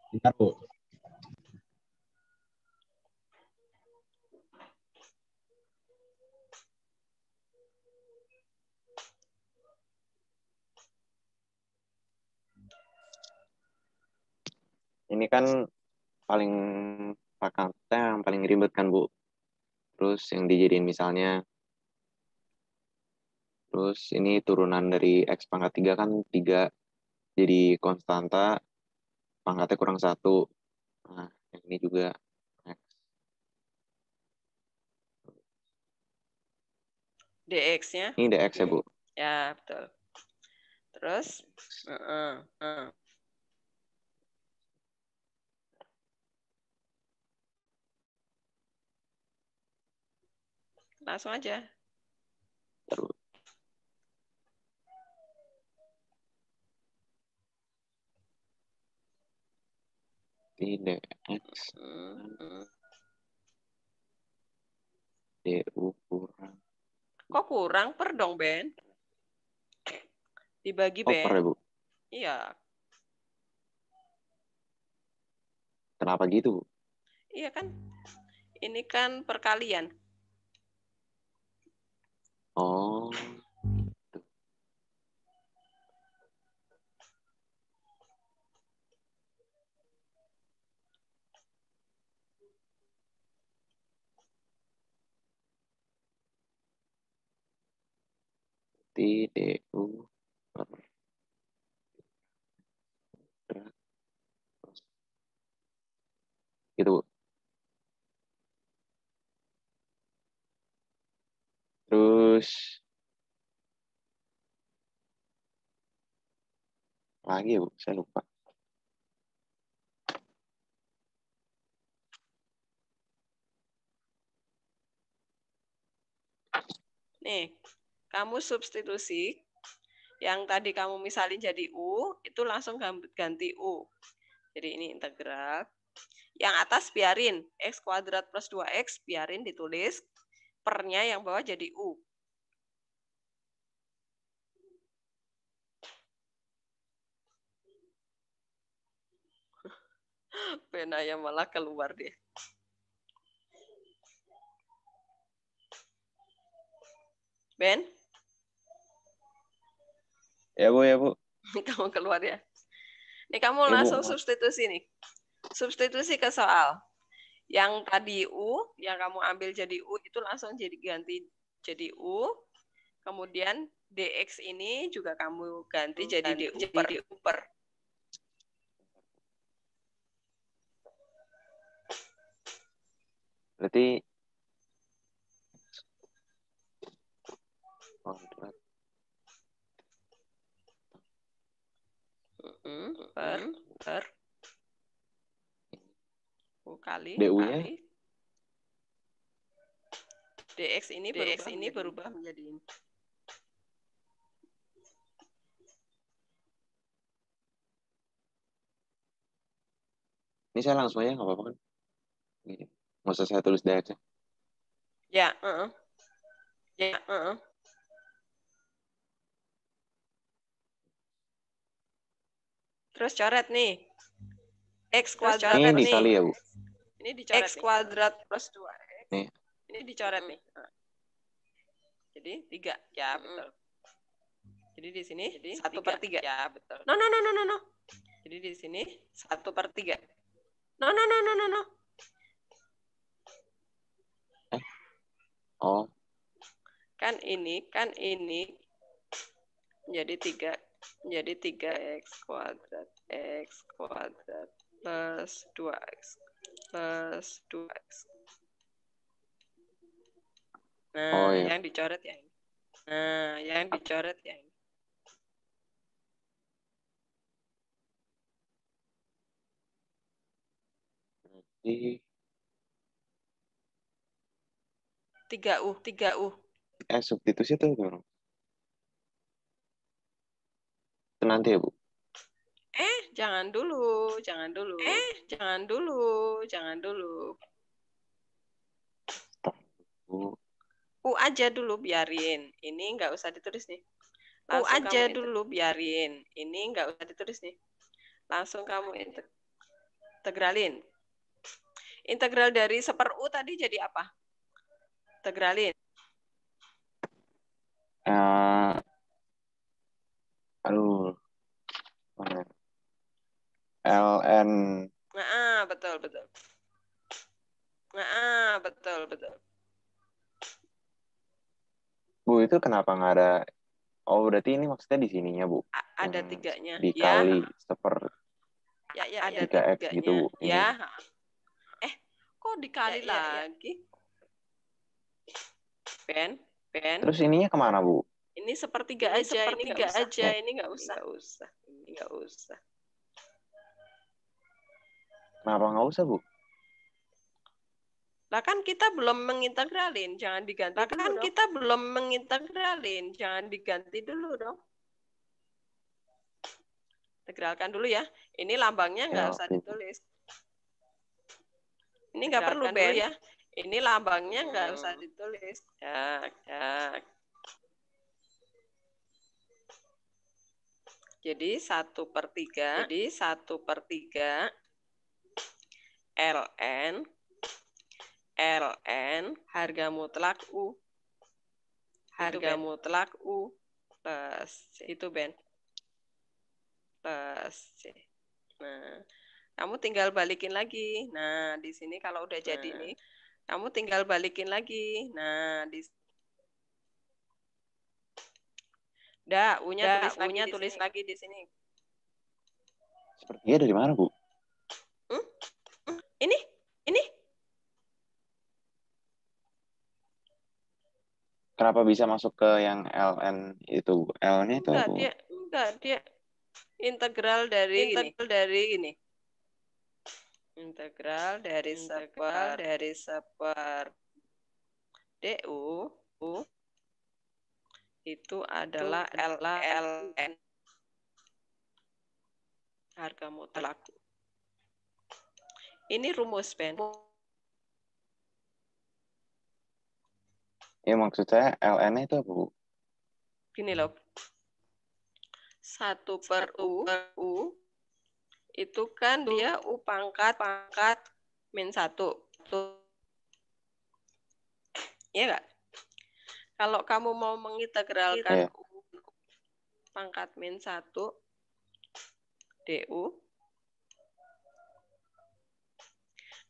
bu, Ini kan paling fakta yang paling ribet kan Bu. Terus yang dijadiin misalnya Terus ini turunan dari X pangkat 3 kan 3 jadi konstanta pangkatnya kurang satu. Nah, yang ini juga X. DX-nya? Ini DX ya, Bu. Ya, betul. Terus? Uh, uh, Langsung aja. Terus. Tidak X DU kurang Kok kurang per dong Ben? Dibagi oh, Ben per, ya, Iya Kenapa gitu Bu? Iya kan Ini kan perkalian Oh T D U gitu terus lagi bu saya lupa next kamu substitusi yang tadi kamu misalnya jadi U, itu langsung ganti U. Jadi ini integral. Yang atas biarin, X kuadrat plus 2X biarin ditulis, pernya yang bawah jadi U. Penanya malah keluar deh. Ben? Ya bu, ya bu. Kamu keluar ya. Ini kamu ya, langsung bu. substitusi nih. Substitusi ke soal. Yang tadi U, yang kamu ambil jadi U, itu langsung jadi ganti jadi U. Kemudian DX ini juga kamu ganti hmm, jadi DU jadi per. per. Berarti per hmm. per U kali DU-nya kali. DX ini DX berubah ini berubah menjadi ini. Ini saya langsung aja nggak apa-apa kan? Nggak Masa saya tulis DX-nya? Ya, uh -uh. Ya, uh -uh. terus coret nih. X kuadrat ini nih. dikali ya, Bu. Ini dicoret. X kuadrat plus 2. Nih. Ini dicoret nih. Hmm. Jadi 3. Ya, hmm. betul. Jadi di sini Jadi 1 per 3. Ya, betul. No, no, no, no, no, no. Jadi di sini 1 per 3. No, no, no, no, no, no. Eh? Oh. Kan ini, kan ini jadi 3 jadi 3x kuadrat x kuadrat plus 2x plus 2x. Nah, oh, iya. yang dicoret yang ini. Nah, yang dicoret yang ini. Berarti 3 U, 3 U. Eh, substitusi tuh gimana? nanti ya Bu? Eh, jangan dulu, jangan dulu. Eh, jangan dulu, jangan dulu. Bu. U aja dulu biarin. Ini nggak usah ditulis nih. Langsung U aja dulu biarin. Ini nggak usah ditulis nih. Langsung kamu integralin. Integral dari seper U tadi jadi apa? Integralin. Eh, aduh ya? LN nah betul betul nah betul betul bu itu kenapa nggak ada oh berarti ini maksudnya di sininya bu A ada hmm, tiganya dikali ya. seper ya ya, ya ada tiga x gitu bu ya eh kok dikali ya, lagi ya, ya. Ben Ben terus ininya kemana bu ini sepertiga ini aja sepertiga iya, ini nggak aja ini nggak usah nggak usah ini nggak usah kenapa nggak usah bu lah kan kita belum mengintegralin jangan diganti lah kan dong. kita belum mengintegralin jangan diganti dulu dong integralkan dulu ya ini lambangnya nggak ya, usah ditulis ini nggak perlu ben ya ini lambangnya nggak hmm. usah ditulis ya, ya. Jadi 1 per 3, jadi 1 per 3 LN, LN harga mutlak U. Harga itu mutlak U plus C. Itu Ben. Plus C. Nah, kamu tinggal balikin lagi. Nah, di sini kalau udah nah. jadi nih, kamu tinggal balikin lagi. Nah, di sini. Udah, U-nya tulis, lagi, di tulis sini. lagi di sini. Sepertinya dari mana, Bu? Hmm? hmm? Ini? Ini? Kenapa bisa masuk ke yang LN itu? L-nya itu enggak, Bu? Dia, enggak, dia integral dari integral dari ini. Integral dari integral dari sebuah DU U itu adalah LLN harga mutlak. Ini rumus Ben. Ya maksud saya LN itu apa, Bu? Gini loh. 1 per U, per U itu kan dia U pangkat pangkat min 1. Iya enggak? Kalau kamu mau mengintegralkan yeah. pangkat min 1 DU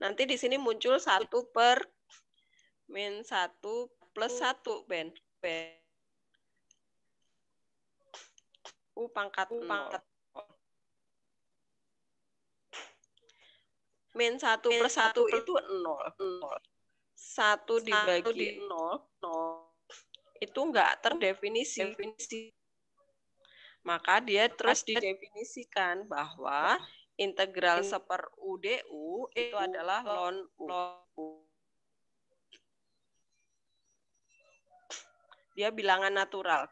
Nanti di sini muncul satu per min 1 plus satu Ben. ben. U pangkat U pangkat min 1 plus satu itu 0. 1 dibagi nol di 0, itu enggak terdefinisi. Definisi. Maka dia terus didefinisikan bahwa integral seper UDU itu adalah ln U. Dia bilangan natural.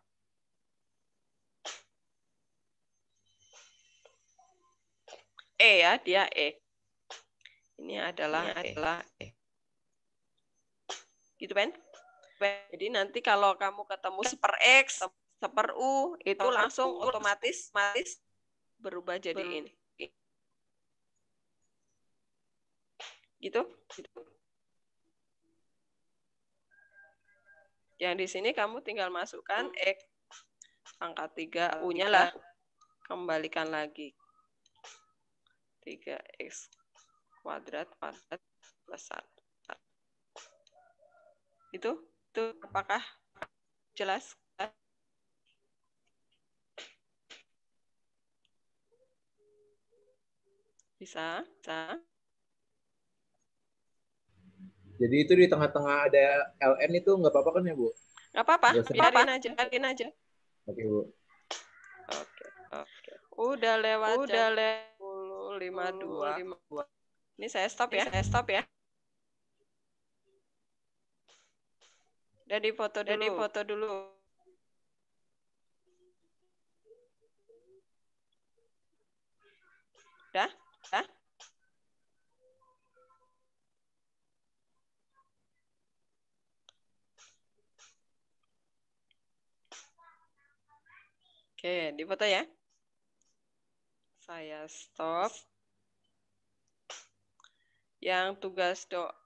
E ya, dia E. Ini adalah Ini adalah E. Gitu, Ben? Jadi nanti kalau kamu ketemu super X, super U itu langsung otomatis otomatis berubah jadi Ber ini. Gitu? gitu. Yang di sini kamu tinggal masukkan hmm. X angka 3 U-nya lah. Kembalikan lagi. 3X kuadrat kuadrat plus 1. Itu itu apakah jelas bisa bisa jadi itu di tengah-tengah ada LN itu nggak apa-apa kan ya bu nggak apa-apa biarin aja biarin aja oke bu oke oke udah lewat udah lewat lima dua ini saya stop ya saya stop ya Dari foto dulu. Dari foto dulu. Dah? Dah? Oke, di foto ya. Saya stop. Yang tugas doa.